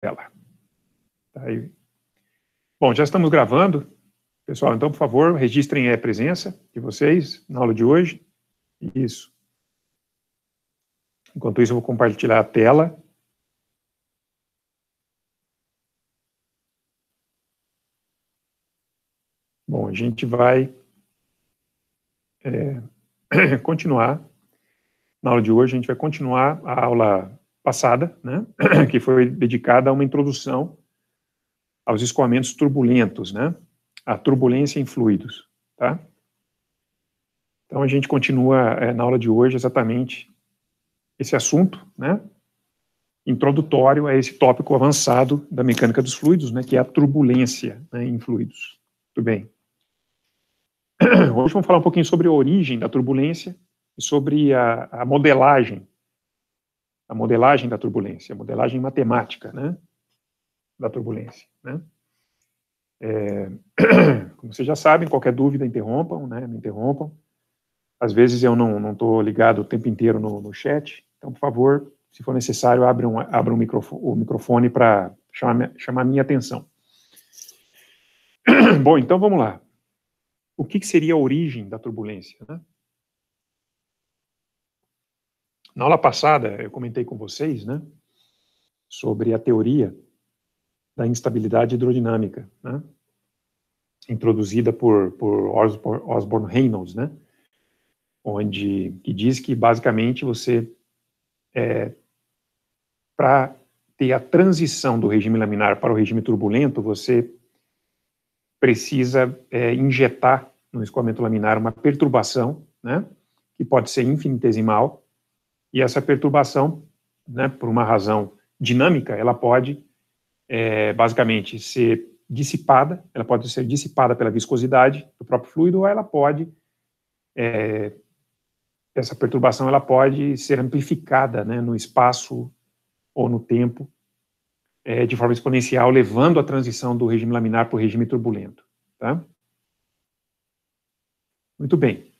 tela. Tá aí. Bom, já estamos gravando. Pessoal, então, por favor, registrem a presença de vocês na aula de hoje. Isso. Enquanto isso, eu vou compartilhar a tela. Bom, a gente vai é, continuar. Na aula de hoje, a gente vai continuar a aula passada, né, que foi dedicada a uma introdução aos escoamentos turbulentos, né, a turbulência em fluidos, tá? Então a gente continua é, na aula de hoje exatamente esse assunto, né, introdutório a esse tópico avançado da mecânica dos fluidos, né, que é a turbulência né, em fluidos. Tudo bem. Hoje vamos falar um pouquinho sobre a origem da turbulência e sobre a, a modelagem a modelagem da turbulência, a modelagem matemática né, da turbulência. Né? É, como vocês já sabem, qualquer dúvida, interrompam, né, me interrompam. Às vezes eu não estou ligado o tempo inteiro no, no, chat, então, por favor, se for necessário, abram, abram o microfone, o microfone para chamar, chamar minha atenção. Bom, então vamos lá. O que, que seria a origem da turbulência? Né? Na aula passada, eu comentei com vocês né, sobre a teoria da instabilidade hidrodinâmica, né, introduzida por, por Osborne Reynolds, né, onde que diz que basicamente você, é, para ter a transição do regime laminar para o regime turbulento, você precisa é, injetar no escoamento laminar uma perturbação, né, que pode ser infinitesimal, e essa perturbação, né, por uma razão dinâmica, ela pode é, basicamente ser dissipada, ela pode ser dissipada pela viscosidade do próprio fluido, ou ela pode, é, essa perturbação, ela pode ser amplificada né, no espaço ou no tempo é, de forma exponencial, levando a transição do regime laminar para o regime turbulento. Tá? Muito bem.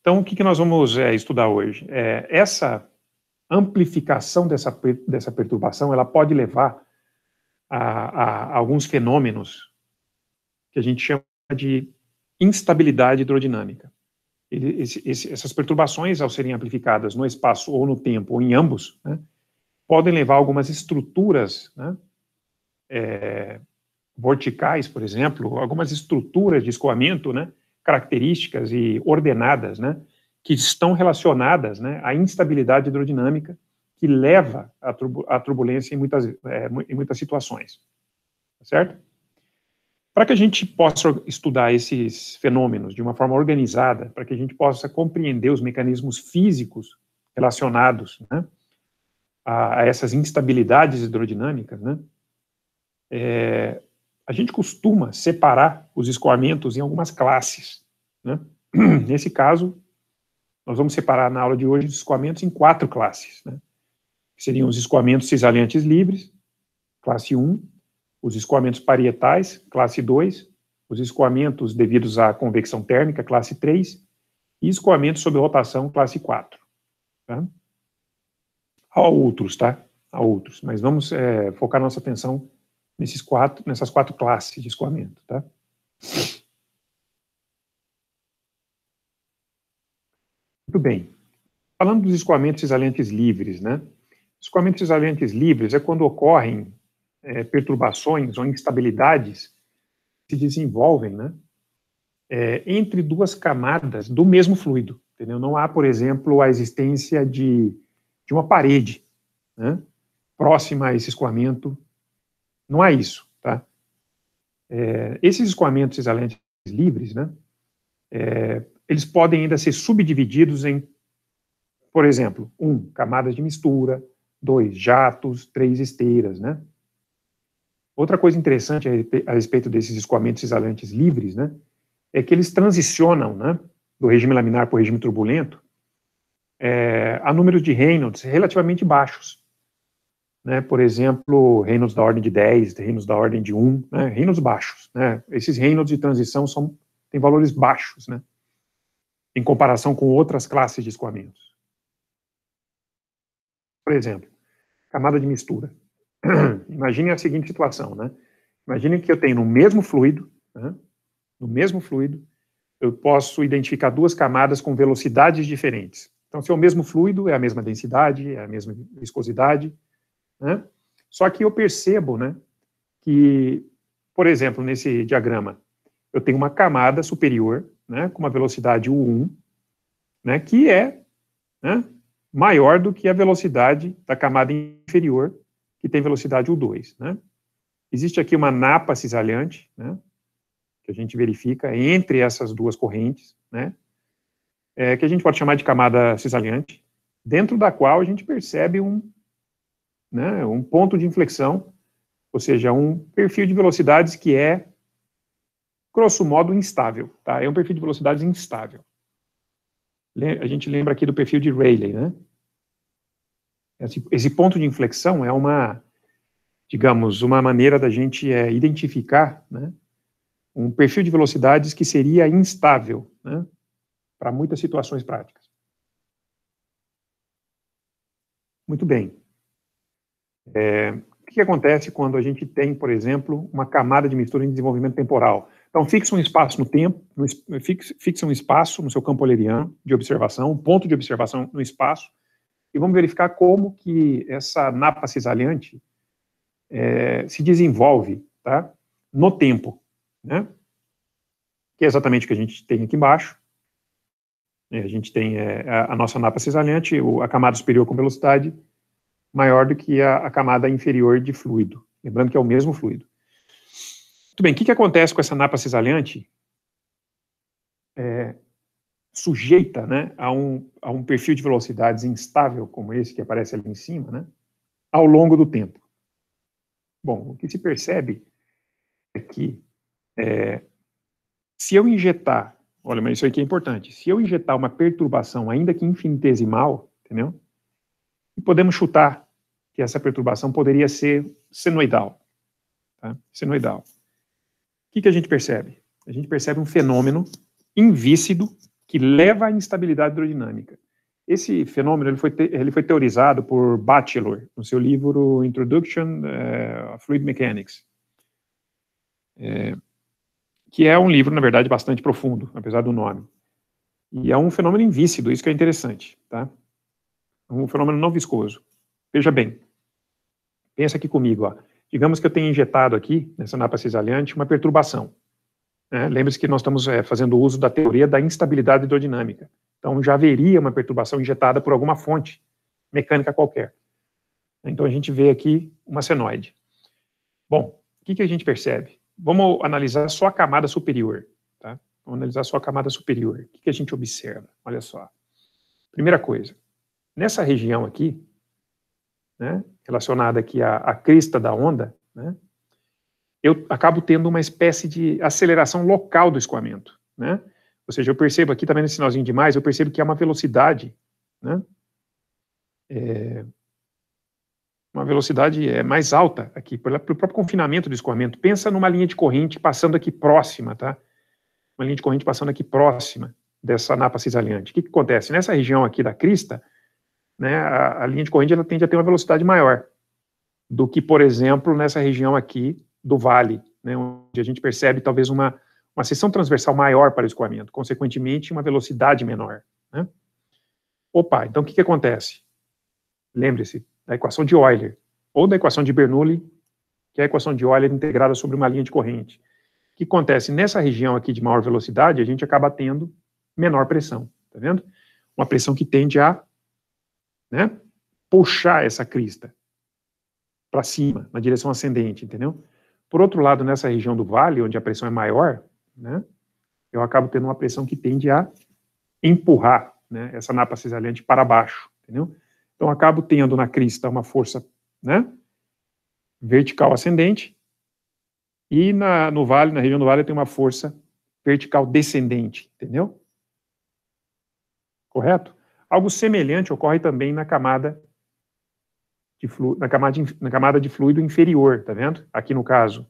Então, o que, que nós vamos é, estudar hoje? É, essa amplificação dessa, dessa perturbação, ela pode levar a, a, alguns fenômenos que a gente chama de instabilidade hidrodinâmica. Ele, esse, esse, essas perturbações, ao serem amplificadas no espaço ou no tempo, ou em ambos, né, podem levar algumas estruturas né, é, verticais, por exemplo, algumas estruturas de escoamento né, características e ordenadas, né, que estão relacionadas né, à instabilidade hidrodinâmica que leva à turbulência em muitas, é, em muitas situações. Tá certo? Para que a gente possa estudar esses fenômenos de uma forma organizada, para que a gente possa compreender os mecanismos físicos relacionados né, a, a, essas instabilidades hidrodinâmicas, né, é, a gente costuma separar os escoamentos em algumas classes. Né? Nesse caso, nós vamos separar na aula de hoje os escoamentos em quatro classes. Né? Seriam os escoamentos cisalhantes livres, classe 1, os escoamentos parietais, classe 2, os escoamentos devidos à convecção térmica, classe 3, e escoamentos sob rotação, classe 4. Tá? Há outros, tá? Há outros, mas vamos é, focar nossa atenção nesses quatro, nessas quatro classes de escoamento, tá? Muito bem. Falando dos escoamentos cisalentes livres, né? Escoamentos cisalentes livres é quando ocorrem é, perturbações ou instabilidades que se desenvolvem, né? É, entre duas camadas do mesmo fluido, entendeu? Não há, por exemplo, a existência de, de uma parede, né? Próxima a esse escoamento, não há isso, tá? É, esses escoamentos cisalentes livres, né? É, eles podem ainda ser subdivididos em, por exemplo, um, camadas de mistura, dois, jatos, três, esteiras, né? Outra coisa interessante a respeito desses escoamentos cisalantes livres, né, é que eles transicionam, né, do regime laminar para o regime turbulento, é, a números de Reynolds relativamente baixos. Né, por exemplo, Reynolds da ordem de 10, Reynolds da ordem de 1, né, Reynolds baixos. Né, esses Reynolds de transição são, têm valores baixos. Né em comparação com outras classes de escoamentos. Por exemplo, camada de mistura. Imagine a seguinte situação, né? Imagine que eu tenho no mesmo fluido, né? no mesmo fluido, eu posso identificar duas camadas com velocidades diferentes. Então, se é o mesmo fluido, é a mesma densidade, é a mesma viscosidade, né? Só que eu percebo, né, que, por exemplo, nesse diagrama, eu tenho uma camada superior né, com uma velocidade U1, né, que é né, maior do que a velocidade da camada inferior, que tem velocidade U2. Né. Existe aqui uma napa cisalhante, né, que a gente verifica entre essas duas correntes, né, é, que a gente pode chamar de camada cisalhante, dentro da qual a gente percebe um, né, um ponto de inflexão, ou seja, um perfil de velocidades que é grosso modo, instável. Tá? É um perfil de velocidades instável. A gente lembra aqui do perfil de Rayleigh, né? Esse, esse ponto de inflexão é uma, digamos, uma maneira da gente é, identificar né, um perfil de velocidades que seria instável né, para muitas situações práticas. Muito bem. É, o que acontece quando a gente tem, por exemplo, uma camada de mistura em desenvolvimento temporal? Então, fixe um espaço no tempo, fixe, fixe um espaço no seu campo oleriano de observação, um ponto de observação no espaço, e vamos verificar como que essa napa cisalhante é, se desenvolve tá, no tempo, né? que é exatamente o que a gente tem aqui embaixo. Né? A gente tem é, a, a, nossa napa cisalhante, a camada superior com velocidade maior do que a, a camada inferior de fluido. Lembrando que é o mesmo fluido. Muito bem, o que, que acontece com essa napa cisalhante? É, sujeita né, a, um, a um perfil de velocidades instável como esse que aparece ali em cima, né, ao longo do tempo. Bom, o que se percebe é que é, se eu injetar, olha, mas isso aqui é importante, se eu injetar uma perturbação, ainda que infinitesimal, entendeu? E podemos chutar que essa perturbação poderia ser senoidal. Tá? Senoidal. O que, que a gente percebe? A gente percebe um fenômeno invícido que leva à instabilidade hidrodinâmica. Esse fenômeno ele foi, te, ele foi teorizado por Batchelor no seu livro Introduction uh, Fluid Mechanics, é, que é um livro, na verdade, bastante profundo, apesar do nome. E é um fenômeno invícido, isso que é interessante, tá? Um fenômeno não viscoso. Veja bem, pensa aqui comigo, ó. Digamos que eu tenha injetado aqui, nessa napa cisalhante, uma perturbação. Né? Lembre-se que nós estamos é, fazendo uso da teoria da instabilidade hidrodinâmica. Então, já haveria uma perturbação injetada por alguma fonte mecânica qualquer. Então, a gente vê aqui uma senoide. Bom, o que, que a gente percebe? Vamos analisar só a camada superior. Tá? Vamos analisar só a camada superior. O que, que a gente observa? Olha só. Primeira coisa, nessa região aqui, né, relacionada aqui à, à crista da onda, né, eu acabo tendo uma espécie de aceleração local do escoamento, né? Ou seja, eu percebo aqui, também tá nesse no sinalzinho demais, eu percebo que há uma velocidade, né? É, uma velocidade é mais alta aqui, pelo próprio confinamento do escoamento. Pensa numa linha de corrente passando aqui próxima, tá? Uma linha de corrente passando aqui próxima dessa napa cisalhante. O que, que acontece? Nessa região aqui da crista, né, a, a linha de corrente ela tende a ter uma velocidade maior do que, por exemplo, nessa região aqui do vale, né, onde a gente percebe talvez uma, uma seção transversal maior para o escoamento, consequentemente, uma velocidade menor. Né? Opa, então o que, que acontece? Lembre-se da equação de Euler, ou da equação de Bernoulli, que é a equação de Euler integrada sobre uma linha de corrente. O que acontece? Nessa região aqui de maior velocidade, a gente acaba tendo menor pressão, tá vendo? Uma pressão que tende a né? Puxar essa crista para cima, na direção ascendente, entendeu? Por outro lado, nessa região do vale, onde a pressão é maior, né? Eu acabo tendo uma pressão que tende a empurrar, né? Essa napa cisalhante para baixo, entendeu? Então, acabo tendo na crista uma força, né? Vertical ascendente e na, no vale, na região do vale, tem uma força vertical descendente, entendeu? Correto? Algo semelhante ocorre também na camada de, flu, na camada de, na camada de fluido inferior, tá vendo? Aqui no caso,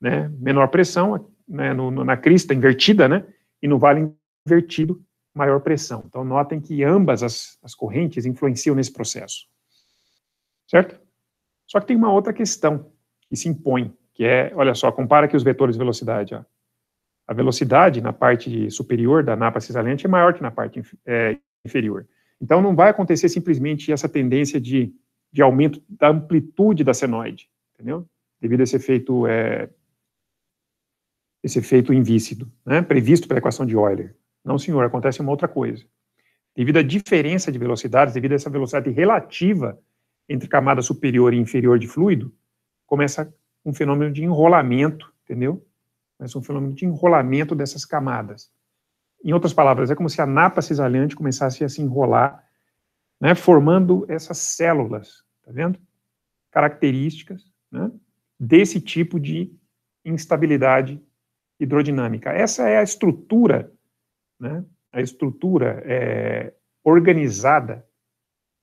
né? menor pressão né? no, no, na crista invertida, né? E no vale invertido, maior pressão. Então, notem que ambas as, as correntes influenciam nesse processo. Certo? Só que tem uma outra questão que se impõe, que é, olha só, compara aqui os vetores de velocidade. Ó. A velocidade na parte superior da napa cisalente é maior que na parte é, inferior. Então, não vai acontecer simplesmente essa tendência de, de aumento da amplitude da senoide, entendeu? Devido a esse efeito, é, esse efeito invícido, né? previsto pela equação de Euler. Não, senhor, acontece uma outra coisa. Devido à diferença de velocidades, devido a essa velocidade relativa entre camada superior e inferior de fluido, começa um fenômeno de enrolamento, entendeu? Começa um fenômeno de enrolamento dessas camadas. Em outras palavras, é como se a napa cisalhante começasse a se enrolar, né, formando essas células, tá vendo? Características né, desse tipo de instabilidade hidrodinâmica. Essa é a estrutura, né, a estrutura é, organizada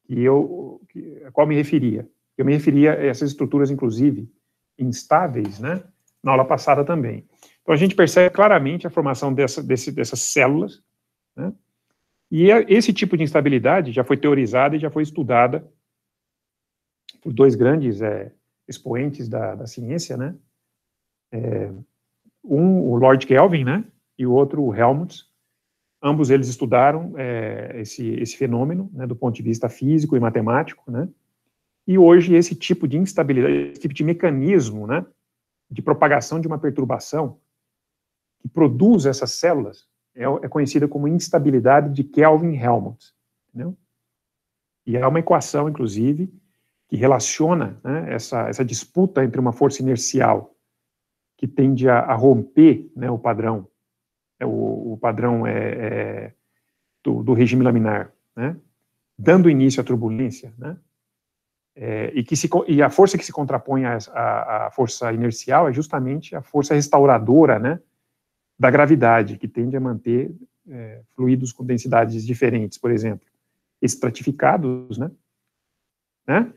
que eu, que, a qual me referia. Eu me referia a essas estruturas, inclusive, instáveis, né, na aula passada também. Então, a gente percebe claramente a formação dessa, desse, dessas células, né? E a, esse tipo de instabilidade já foi teorizada e já foi estudada por dois grandes é, expoentes da, da, ciência, né? É, um, o Lord Kelvin, né? E o outro, o Helmut. Ambos eles estudaram é, esse, esse fenômeno, né, do ponto de vista físico e matemático, né? E hoje esse tipo de instabilidade, esse tipo de mecanismo, né, de propagação de uma perturbação, que produz essas células é, é conhecida como instabilidade de Kelvin-Helmholtz. E há é uma equação, inclusive, que relaciona né, essa, essa disputa entre uma força inercial que tende a, a romper né, o padrão, né, o, o padrão é, é do, do, regime laminar, né, dando início à turbulência, né, é, e, que se, e a força que se contrapõe à, à, à, força inercial é justamente a força restauradora, né, da gravidade, que tende a manter é, fluidos com densidades diferentes, por exemplo, estratificados, né? né?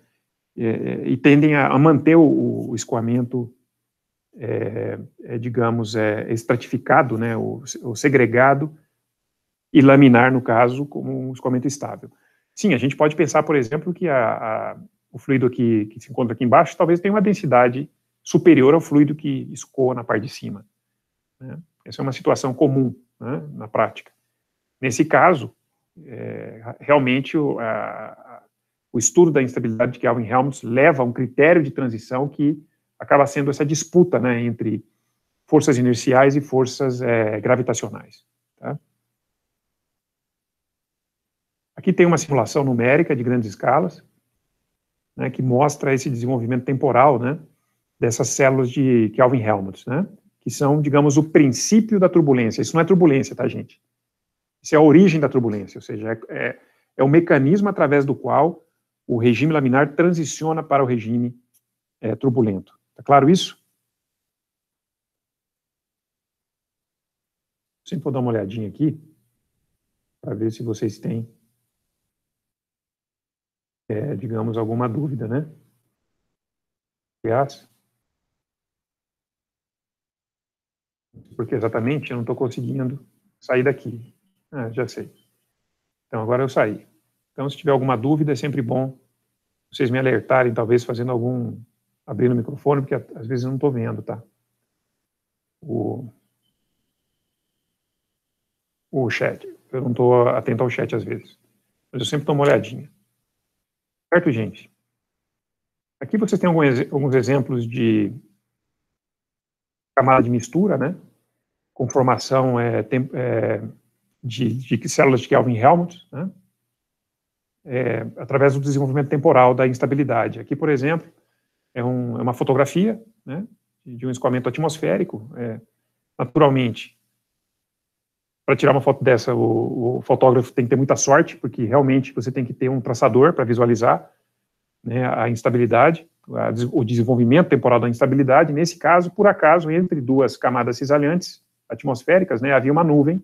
É, é, e tendem a, a manter o, o escoamento, é, é digamos, estratificado, né? O, o, segregado e laminar, no caso, como um escoamento estável. Sim, a gente pode pensar, por exemplo, que a, a, o fluido aqui, que se encontra aqui embaixo talvez tenha uma densidade superior ao fluido que escoa na parte de cima. Né? Essa é uma situação comum né, na prática. Nesse caso, é, realmente o, a, o, estudo da instabilidade de Kelvin Helmholtz leva a um critério de transição que acaba sendo essa disputa né, entre forças inerciais e forças é, gravitacionais. Tá? Aqui tem uma simulação numérica de grandes escalas, né, que mostra esse desenvolvimento temporal né, dessas células de Kelvin Helmholtz. Né? que são, digamos, o princípio da turbulência. Isso não é turbulência, tá, gente? Isso é a origem da turbulência, ou seja, é, é, é o mecanismo através do qual o regime laminar transiciona para o regime é, turbulento. Tá claro isso? Sempre vou dar uma olhadinha aqui para ver se vocês têm, é, digamos, alguma dúvida, né? Aliás, porque exatamente eu não estou conseguindo sair daqui. Ah, já sei. Então agora eu saí. Então se tiver alguma dúvida é sempre bom vocês me alertarem, talvez fazendo algum abrindo o microfone, porque às vezes eu não estou vendo, tá? O o chat. Eu não estou atento ao chat às vezes, mas eu sempre dou uma olhadinha. Certo, gente? Aqui vocês têm alguns exemplos de camada de mistura, né? com formação é, tem, é, de, de, células de Kelvin-Helmholtz, né? É, através do desenvolvimento temporal da instabilidade. Aqui, por exemplo, é, um, é uma fotografia né, de um escoamento atmosférico, é, naturalmente. Para tirar uma foto dessa, o, o fotógrafo tem que ter muita sorte, porque realmente você tem que ter um traçador para visualizar né, a instabilidade, a, o desenvolvimento temporal da instabilidade. Nesse caso, por acaso, entre duas camadas cisalhantes, atmosféricas, né, havia uma nuvem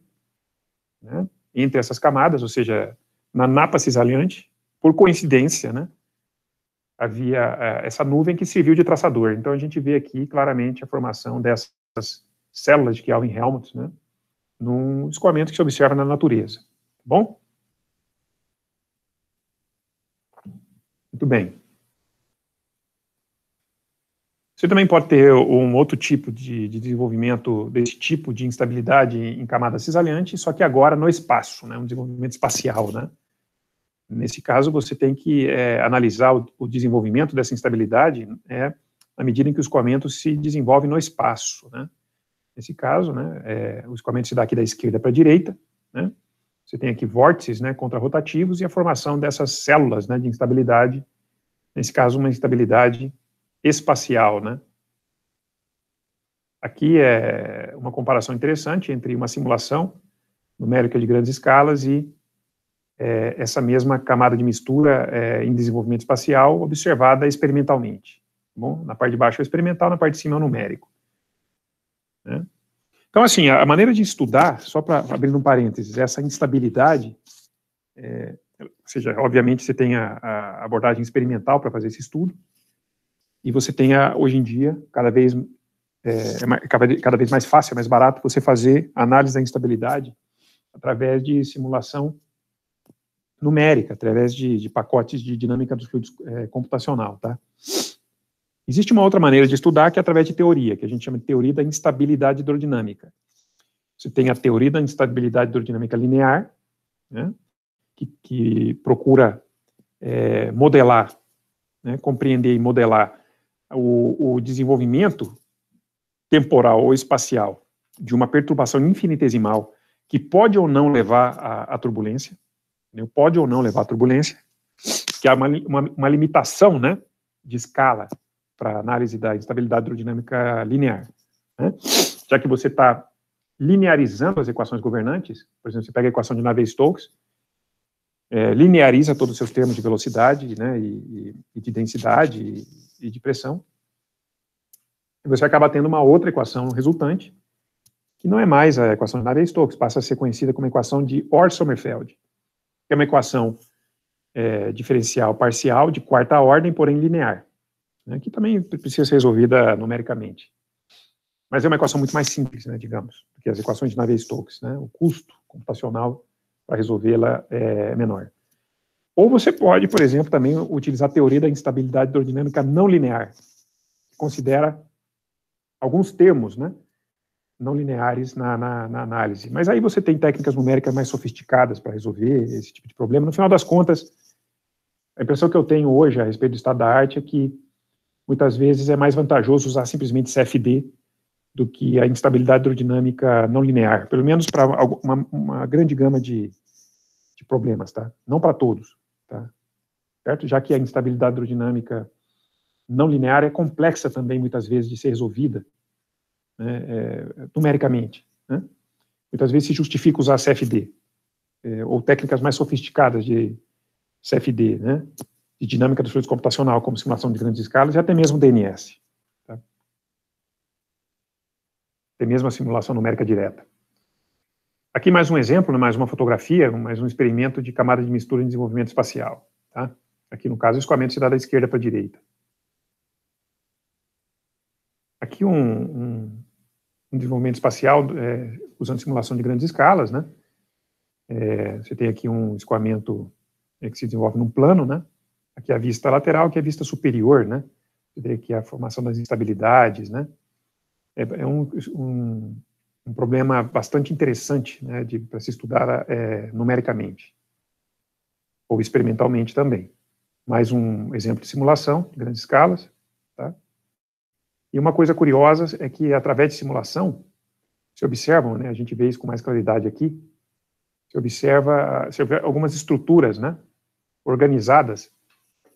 né, entre essas camadas, ou seja, na napa cisalhante, por coincidência, né, havia é, essa nuvem que serviu de traçador. Então a gente vê aqui claramente a formação dessas células de Kelvin-Helmholtz, né, num escoamento que se observa na natureza. Tá bom? Muito bem. Você também pode ter um outro tipo de, de desenvolvimento desse tipo de instabilidade em camada cisalhante, só que agora no espaço, né, um desenvolvimento espacial. Né? Nesse caso, você tem que é, analisar o, o, desenvolvimento dessa instabilidade é, medida em que o escoamento se desenvolve no espaço. Né? Nesse caso, né, é, o escoamento se dá aqui da esquerda para a direita. Né? Você tem aqui vórtices né, contra-rotativos e a formação dessas células né, de instabilidade, nesse caso, uma instabilidade espacial, né? Aqui é uma comparação interessante entre uma simulação numérica de grandes escalas e é, essa mesma camada de mistura é, em desenvolvimento espacial observada experimentalmente. Tá bom, na parte de baixo é experimental, na parte de cima é o numérico. Né? Então, assim, a maneira de estudar, só para abrir um parênteses, essa instabilidade, é, ou seja, obviamente você tem a, a abordagem experimental para fazer esse estudo, e você tenha, hoje em dia, cada vez, é, é cada, vez mais fácil, é mais barato você fazer análise da instabilidade através de simulação numérica, através de, de pacotes de dinâmica dos fluidos é, computacional. Tá? Existe uma outra maneira de estudar, que é através de teoria, que a gente chama de teoria da instabilidade hidrodinâmica. Você tem a teoria da instabilidade hidrodinâmica linear, né, que, que, procura é, modelar, né, compreender e modelar o, o desenvolvimento temporal ou espacial de uma perturbação infinitesimal que pode ou não levar à, turbulência, né? pode ou não levar à turbulência, que há uma, uma, uma limitação né, de escala para análise da instabilidade hidrodinâmica linear. Né? Já que você está linearizando as equações governantes, por exemplo, você pega a equação de Navier-Stokes, é, lineariza todos os seus termos de velocidade né, e, e de densidade, e, e de pressão. E você acaba tendo uma outra equação resultante, que não é mais a equação de Navier-Stokes, passa a ser conhecida como equação de Orr-Sommerfeld, que é uma equação é, diferencial parcial de quarta ordem, porém linear, né, que também precisa ser resolvida numericamente. Mas é uma equação muito mais simples, né, digamos, do que as equações de Navier-Stokes. Né, o custo computacional para resolvê-la é menor. Ou você pode, por exemplo, também utilizar a teoria da instabilidade hidrodinâmica não linear, que considera alguns termos né, não lineares na, na, na análise. Mas aí você tem técnicas numéricas mais sofisticadas para resolver esse tipo de problema. No final das contas, a impressão que eu tenho hoje a respeito do estado da arte é que muitas vezes é mais vantajoso usar simplesmente CFD do que a instabilidade hidrodinâmica não linear, pelo menos para uma, uma grande gama de, de problemas, tá? Não para todos. Tá? Certo? Já que a instabilidade hidrodinâmica não linear é complexa também, muitas vezes, de ser resolvida né, é, numericamente. Né? Muitas vezes se justifica usar CFD, é, ou técnicas mais sofisticadas de CFD, né, de dinâmica dos fluidos computacional, como simulação de grandes escalas, e até mesmo DNS. Tá? Até mesmo a simulação numérica direta. Aqui mais um exemplo, né, mais uma fotografia, mais um experimento de camada de mistura em desenvolvimento espacial. Tá? Aqui, no caso, o escoamento se dá da esquerda para a direita. Aqui um, um, um desenvolvimento espacial é, usando simulação de grandes escalas. Né? É, você tem aqui um escoamento é, que se desenvolve num plano, né? aqui a vista lateral, que é a vista superior. Né? Você tem aqui a formação das instabilidades. Né? É, é um, um um problema bastante interessante né, para se estudar é, numericamente, ou experimentalmente também. Mais um exemplo de simulação, de grandes escalas. Tá? E uma coisa curiosa é que, através de simulação, se observam, né, a gente vê isso com mais claridade aqui, se observa, se observa algumas estruturas né, organizadas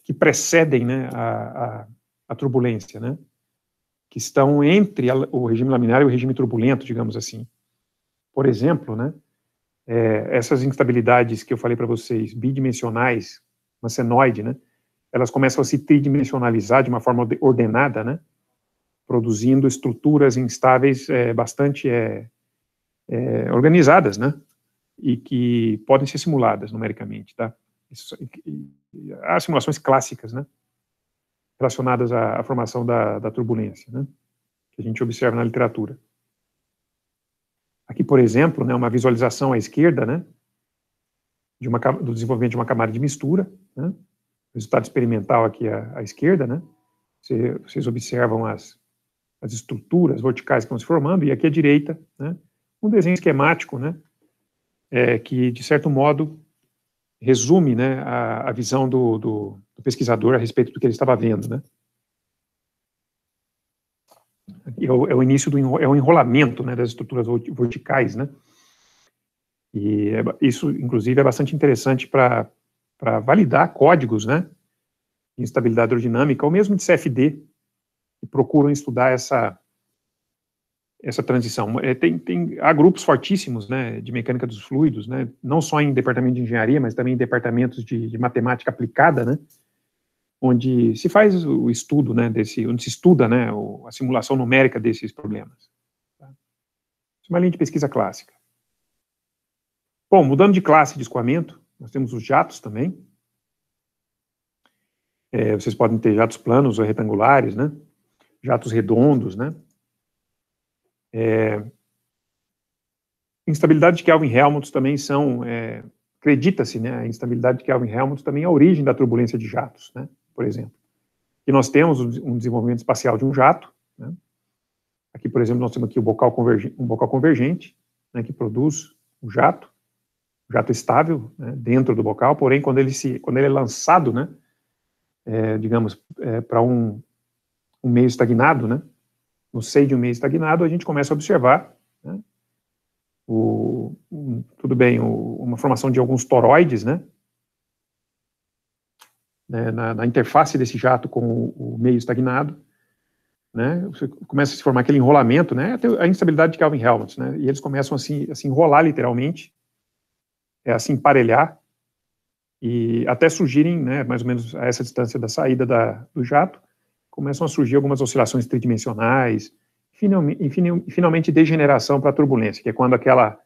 que precedem né, a, a, a turbulência. Né? que estão entre o regime laminar e o regime turbulento, digamos assim. Por exemplo, né, é, essas instabilidades que eu falei para vocês, bidimensionais, uma senoide, né, elas começam a se tridimensionalizar de uma forma ordenada, né, produzindo estruturas instáveis é, bastante é, é, organizadas, né, e que podem ser simuladas numericamente, tá? Isso, e, e, há simulações clássicas, né, relacionadas à, à formação da, da turbulência, né, que a gente observa na literatura. Aqui, por exemplo, né, uma visualização à esquerda né, de uma, do desenvolvimento de uma camada de mistura, né, resultado experimental aqui à, à esquerda, né, Você vocês observam as, as estruturas verticais que estão se formando, e aqui à direita, né, um desenho esquemático, né, é, que, de certo modo, resume né, a, a visão do, do, do pesquisador a respeito do que ele estava vendo, né? É o, é o início do é o enrolamento né, das estruturas verticais, né? E é, isso, inclusive, é bastante interessante para validar códigos, né? De instabilidade aerodinâmica, ou mesmo de CFD, que procuram estudar essa, essa transição. É, tem, tem, há grupos fortíssimos né, de mecânica dos fluidos, né, não só em departamento de engenharia, mas também em departamentos de, de matemática aplicada, né, onde se faz o estudo, né, desse, onde se estuda, né, a simulação numérica desses problemas. Tá? Isso é uma linha de pesquisa clássica. Bom, mudando de classe de escoamento, nós temos os jatos também. É, vocês podem ter jatos planos ou retangulares, né, jatos redondos, né. É, instabilidade de Kelvin-Helmholtz também são é, acredita-se, né, a instabilidade de Kelvin-Helmholtz também é a origem da turbulência de jatos, né? por exemplo. E nós temos um desenvolvimento espacial de um jato. Né? Aqui, por exemplo, nós temos aqui o bocal um bocal convergente, né, que produz um jato, um jato estável né, dentro do bocal, porém, quando ele, se, quando ele é lançado, né, é, digamos, é, para um, um meio estagnado, né, no seio de um meio estagnado, a gente começa a observar né, o, um, tudo bem, o, uma formação de alguns toroides, né, né, na, na, interface desse jato com o, o meio estagnado, né, você começa a se formar aquele enrolamento, né, a instabilidade de Kelvin-Helmholtz, né, e eles começam a se, a se enrolar literalmente, é, a se emparelhar, e até surgirem, né, mais ou menos a essa distância da saída da, do jato, começam a surgir algumas oscilações tridimensionais, e finalmente degeneração para turbulência, que é quando aquela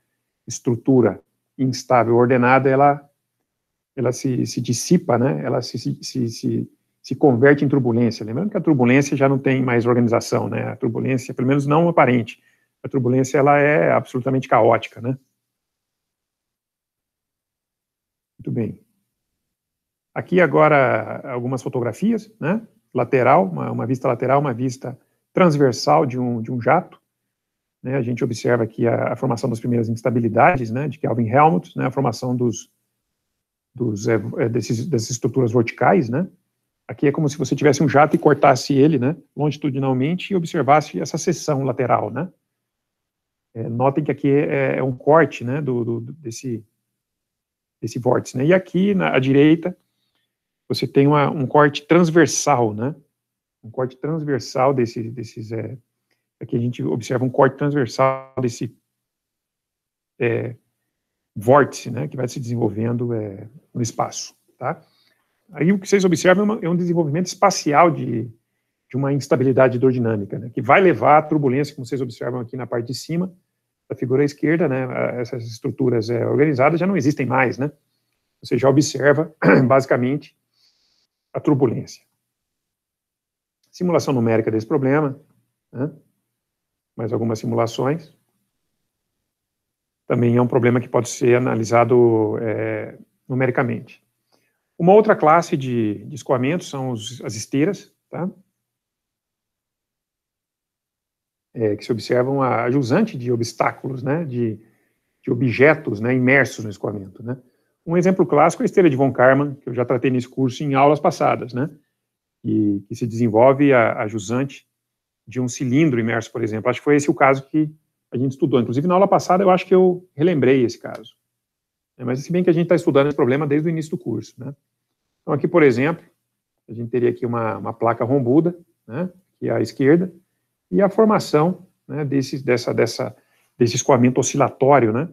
estrutura instável ordenada, ela ela se, se dissipa, né? ela se, se, se, se, converte em turbulência. Lembrando que a turbulência já não tem mais organização, né? a turbulência, pelo menos não aparente, a turbulência ela é absolutamente caótica. Né? Muito bem. Aqui agora algumas fotografias, né? lateral, uma, uma vista lateral, uma vista transversal de um, de um jato. Né? A gente observa aqui a, a formação das primeiras instabilidades, né? de Kelvin Helmut, né? a formação dos dos, é, é, desses, dessas estruturas verticais, né? Aqui é como se você tivesse um jato e cortasse ele, né, longitudinalmente e observasse essa seção lateral, né? É, notem que aqui é, é, é um corte, né, do, do, desse, desse vórtice, né? E aqui na à direita você tem uma, um corte transversal, né? Um corte transversal desse, desses, é, aqui a gente observa um corte transversal desse é, vórtice, né, que vai se desenvolvendo é, no espaço, tá? Aí o que vocês observam é, uma, é um desenvolvimento espacial de, de uma instabilidade hidrodinâmica, né, que vai levar à turbulência, como vocês observam aqui na parte de cima da figura à esquerda, né, essas estruturas é, organizadas já não existem mais, né? Você já observa, basicamente, a turbulência. Simulação numérica desse problema, né? mais algumas simulações também é um problema que pode ser analisado é, numericamente. Uma outra classe de, de escoamento são os, as esteiras, tá? É, que se observam a jusante de obstáculos, né, de, de objetos né, imersos no escoamento. Né? Um exemplo clássico é a esteira de Von Karman, que eu já tratei nesse curso em aulas passadas, né? e que se desenvolve a, a jusante de um cilindro imerso, por exemplo. Acho que foi esse o caso que a gente estudou. Inclusive, na aula passada, eu acho que eu relembrei esse caso. É, mas, se bem que a gente está estudando esse problema desde o início do curso. Né? Então, aqui, por exemplo, a gente teria aqui uma, uma placa rombuda, né, que é à esquerda, e a formação né, desse, dessa, dessa, desse escoamento oscilatório, né,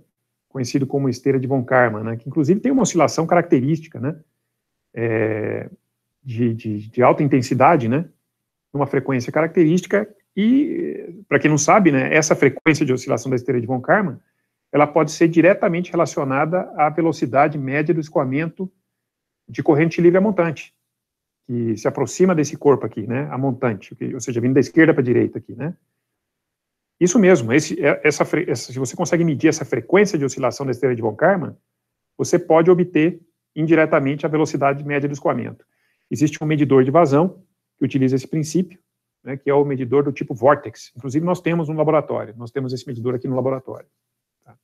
conhecido como esteira de Von Karman, né, que, inclusive, tem uma oscilação característica né, é, de, de, de alta intensidade, né, uma frequência característica, e para quem não sabe, né, essa frequência de oscilação da esteira de von Karman, ela pode ser diretamente relacionada à velocidade média do escoamento de corrente livre a montante, que se aproxima desse corpo aqui, né, a montante, ou seja, vindo da esquerda para a direita aqui, né. Isso mesmo, esse, é, essa, essa, se você consegue medir essa frequência de oscilação da esteira de von Karman, você pode obter indiretamente a velocidade média do escoamento. Existe um medidor de vazão que utiliza esse princípio, né, que é o medidor do tipo Vortex. Inclusive, nós temos um laboratório, nós temos esse medidor aqui no laboratório. Tá?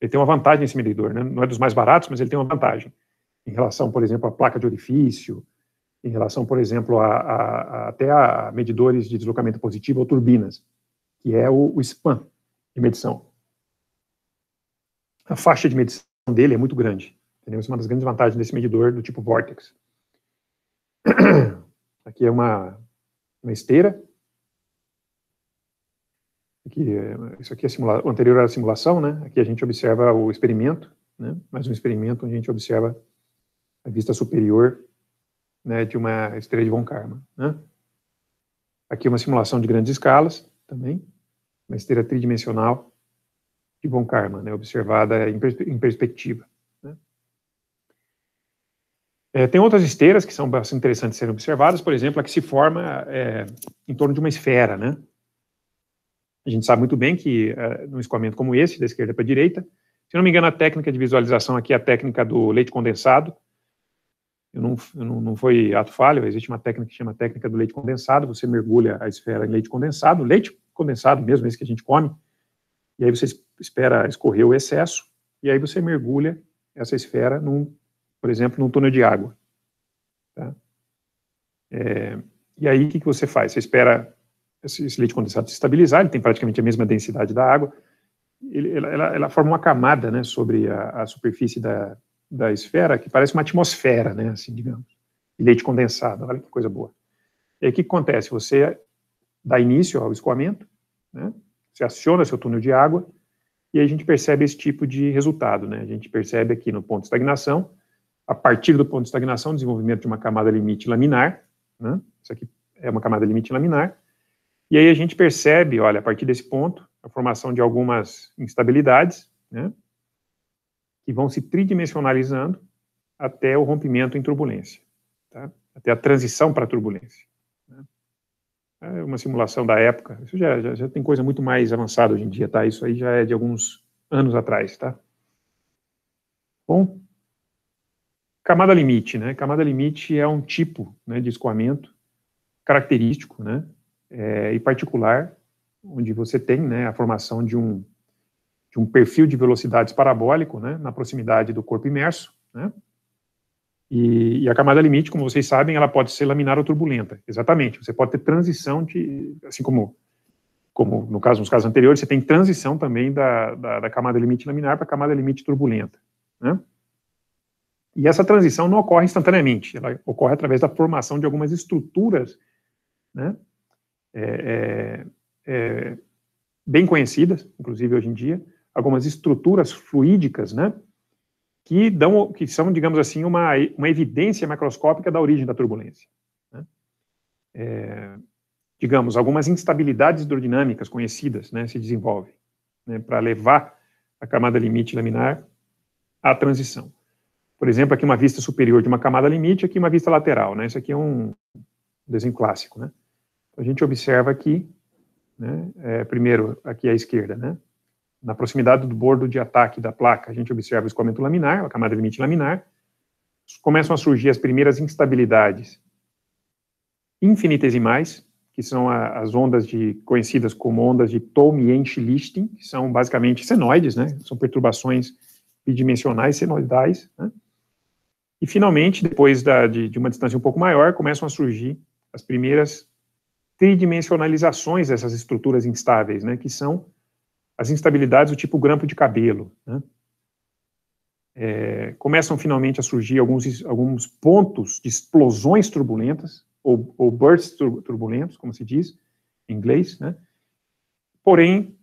Ele tem uma vantagem nesse medidor, né? não é dos mais baratos, mas ele tem uma vantagem em relação, por exemplo, à placa de orifício, em relação, por exemplo, a, a, a até a medidores de deslocamento positivo ou turbinas, que é o, o span de medição. A faixa de medição dele é muito grande. Entendeu? Essa é uma das grandes vantagens desse medidor do tipo Vortex. Aqui é uma na esteira. Aqui, isso aqui é simula... o anterior era simulação, né? Aqui a gente observa o experimento, né? Mais um experimento onde a gente observa a vista superior né, de uma estrela de von karma, né? Aqui uma simulação de grandes escalas também, uma esteira tridimensional de von karma, né, observada em, pers em perspectiva. É, tem outras esteiras que são bastante interessantes de serem observadas, por exemplo, a que se forma é, em torno de uma esfera, né? A gente sabe muito bem que é, num escoamento como esse, da esquerda para a direita, se não me engano, a técnica de visualização aqui é a técnica do leite condensado. Eu não, eu não, não foi ato falho, existe uma técnica que chama técnica do leite condensado, você mergulha a esfera em leite condensado, leite condensado mesmo, esse que a gente come, e aí você espera escorrer o excesso, e aí você mergulha essa esfera num por exemplo, num túnel de água. Tá? É, e aí, o que, que você faz? Você espera esse, leite condensado se estabilizar, ele tem praticamente a mesma densidade da água, ele, ela, ela, forma uma camada né, sobre a, a superfície da, da esfera que parece uma atmosfera, né, assim, digamos, leite condensado, olha que coisa boa. E aí, o que, que acontece? Você dá início ao escoamento, né, você aciona seu túnel de água, e a gente percebe esse tipo de resultado, né? A gente percebe aqui no ponto de estagnação a partir do ponto de estagnação, desenvolvimento de uma camada limite laminar, né? isso aqui é uma camada limite laminar, e aí a gente percebe, olha, a partir desse ponto, a formação de algumas instabilidades, né? que vão se tridimensionalizando até o rompimento em turbulência, tá? até a transição para a turbulência. Né? É uma simulação da época, isso já, já, já tem coisa muito mais avançada hoje em dia, tá? Isso aí já é de alguns anos atrás, tá? Bom, Camada limite, né? Camada limite é um tipo né, de escoamento característico, né? É, e particular, onde você tem, né, a formação de um de um perfil de velocidades parabólico, né, na proximidade do corpo imerso, né? E, e, a camada limite, como vocês sabem, ela pode ser laminar ou turbulenta. Exatamente. Você pode ter transição de, assim como como no caso nos casos anteriores, você tem transição também da, da, da camada limite laminar para a camada limite turbulenta, né? E essa transição não ocorre instantaneamente, ela ocorre através da formação de algumas estruturas né, é, é, é, bem conhecidas, inclusive hoje em dia, algumas estruturas fluídicas, né, que, dão, que são, digamos assim, uma, uma evidência macroscópica da origem da turbulência. Né. É, digamos, algumas instabilidades hidrodinâmicas conhecidas né, se desenvolvem né, para levar a camada limite laminar à transição. Por exemplo, aqui uma vista superior de uma camada limite, aqui uma vista lateral. Né? Isso aqui é um desenho clássico. Né? Então, a gente observa aqui, né, é, primeiro aqui à esquerda, né, na proximidade do bordo de ataque da placa, a gente observa o escoamento laminar, a camada limite laminar, começam a surgir as primeiras instabilidades infinitesimais, que são a, as ondas de, conhecidas como ondas de thom jensch que são basicamente senoides, né, são perturbações bidimensionais senoidais, né, e, finalmente, depois da, de, de uma distância um pouco maior, começam a surgir as primeiras tridimensionalizações dessas estruturas instáveis, né, que são as instabilidades do tipo grampo de cabelo. Né? É, começam finalmente a surgir alguns, alguns pontos de explosões turbulentas, ou, ou bursts turbulentos, como se diz em inglês, né? porém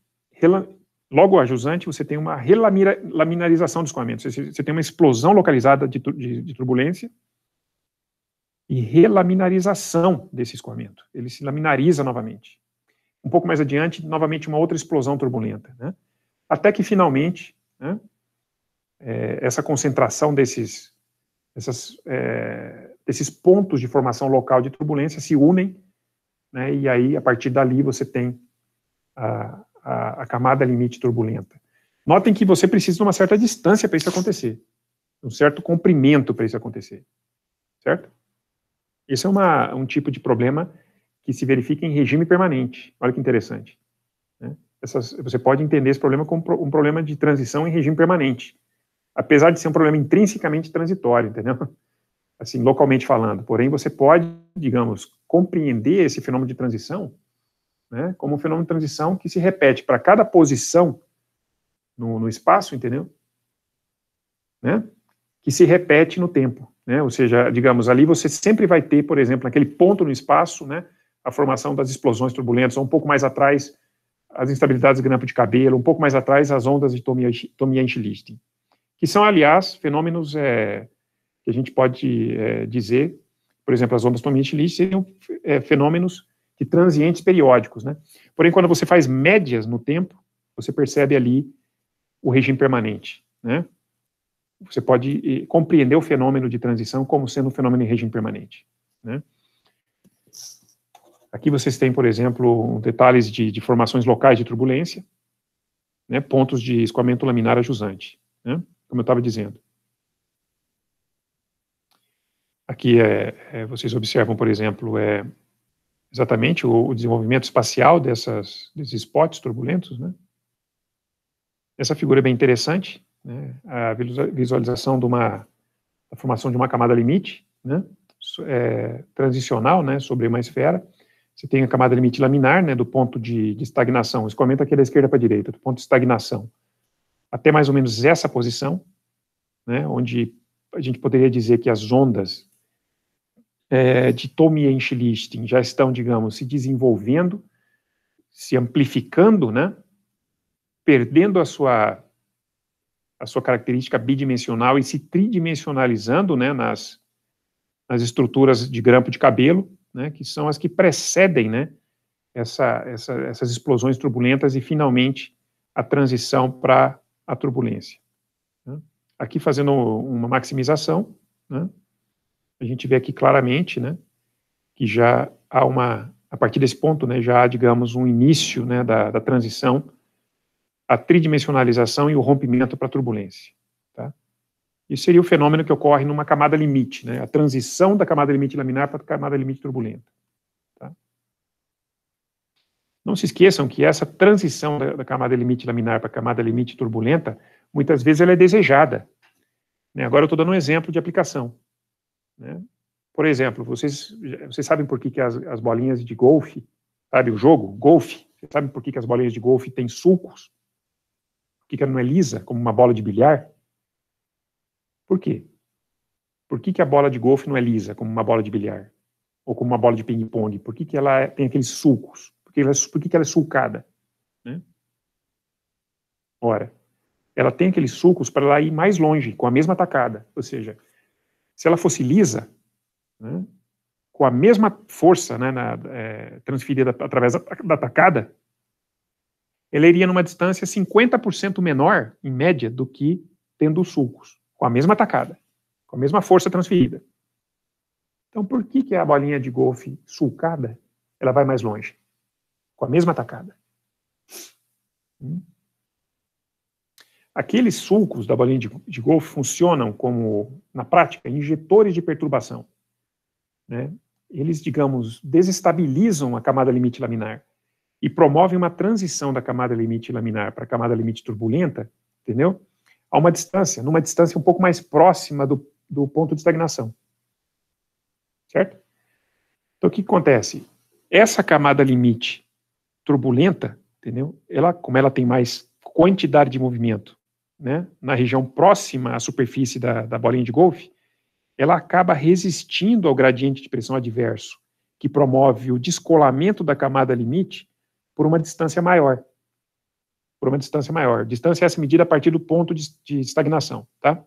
Logo a jusante você tem uma relaminarização do escoamento, você, tem uma explosão localizada de, de, de turbulência e relaminarização desse escoamento. Ele se laminariza novamente. Um pouco mais adiante, novamente uma outra explosão turbulenta. Né? Até que finalmente, né, é, essa concentração desses, essas, é, desses pontos de formação local de turbulência se unem, né, e aí, a partir dali, você tem a, a, a camada limite turbulenta. Notem que você precisa de uma certa distância para isso acontecer, um certo comprimento para isso acontecer, certo? Esse é uma, um tipo de problema que se verifica em regime permanente. Olha que interessante. Né? Essas, você pode entender esse problema como um problema de transição em regime permanente, apesar de ser um problema intrinsecamente transitório, entendeu? Assim, localmente falando. Porém, você pode, digamos, compreender esse fenômeno de transição né, como um fenômeno de transição que se repete para cada posição no, no espaço, entendeu? Né, que se repete no tempo. Né, ou seja, digamos, ali você sempre vai ter, por exemplo, naquele ponto no espaço, né, a formação das explosões turbulentas, ou um pouco mais atrás, as instabilidades de grampo de cabelo, um pouco mais atrás, as ondas de Tomianchi-Listing, que são, aliás, fenômenos é, que a gente pode é, dizer, por exemplo, as ondas Tomianchi-Listing seriam é, fenômenos que transientes periódicos. Né? Porém, quando você faz médias no tempo, você percebe ali o regime permanente. Né? Você pode eh, compreender o fenômeno de transição como sendo um fenômeno em regime permanente. Né? Aqui vocês têm, por exemplo, detalhes de, de formações locais de turbulência, né, pontos de escoamento laminar ajusante, né, como eu estava dizendo. Aqui é, é, vocês observam, por exemplo, é, exatamente o, o desenvolvimento espacial dessas, desses spots turbulentos, né? Essa figura é bem interessante, né? A visualização de uma da formação de uma camada limite, né? É, transicional, né? Sobre uma esfera. Você tem a camada limite laminar, né? Do ponto de, de estagnação. Isso comenta aqui da esquerda para a direita, do ponto de estagnação até mais ou menos essa posição, né? Onde a gente poderia dizer que as ondas é, de Tommy Enchlisting já estão, digamos, se desenvolvendo, se amplificando, né? perdendo a sua, a sua característica bidimensional e se tridimensionalizando né? nas, nas estruturas de grampo de cabelo, né? que são as que precedem né? Essa, essa, essas explosões turbulentas e, finalmente, a transição para a turbulência. Né? Aqui fazendo uma maximização, né? a gente vê aqui claramente, né, que já há uma, a partir desse ponto, né, já há, digamos, um início, né, da, da transição à tridimensionalização e o rompimento para a turbulência, tá? Isso seria o fenômeno que ocorre numa camada limite, né, a transição da camada limite laminar para a camada limite turbulenta, tá? Não se esqueçam que essa transição da, da camada limite laminar para a camada limite turbulenta, muitas vezes ela é desejada. Né? Agora eu estou dando um exemplo de aplicação, né? Por exemplo, vocês, vocês sabem por que, que as, as bolinhas de golfe, sabe o jogo, golfe, vocês sabem por que, que as bolinhas de golfe têm sulcos? Por que, que ela não é lisa, como uma bola de bilhar? Por quê? Por que, que a bola de golfe não é lisa, como uma bola de bilhar? Ou como uma bola de ping-pong? Por que, que ela é, tem aqueles sulcos? Por que, ela, é, por que, que ela é sulcada? Né? Ora, ela tem aqueles sulcos para ela ir mais longe, com a mesma tacada. Ou seja, se ela fosse lisa, né, com a mesma força né, na, é, transferida através da, da tacada, ela iria numa distância 50% menor, em média, do que tendo os sulcos, com a mesma tacada, com a mesma força transferida. Então, por que, que a bolinha de golfe sulcada ela vai mais longe, com a mesma tacada? Hum? Aqueles sulcos da bolinha de, de golfe funcionam como, na prática, injetores de perturbação. Né? Eles, digamos, desestabilizam a camada limite laminar e promovem uma transição da camada limite laminar para a camada limite turbulenta, entendeu? A uma distância, numa distância um pouco mais próxima do, do ponto de estagnação. Certo? Então, o que acontece? Essa camada limite turbulenta, entendeu? Ela, como ela tem mais quantidade de movimento né, na região próxima à superfície da, da bolinha de golfe, ela acaba resistindo ao gradiente de pressão adverso, que promove o descolamento da camada limite por uma distância maior. Por uma distância maior. Distância essa medida a partir do ponto de, de estagnação, tá?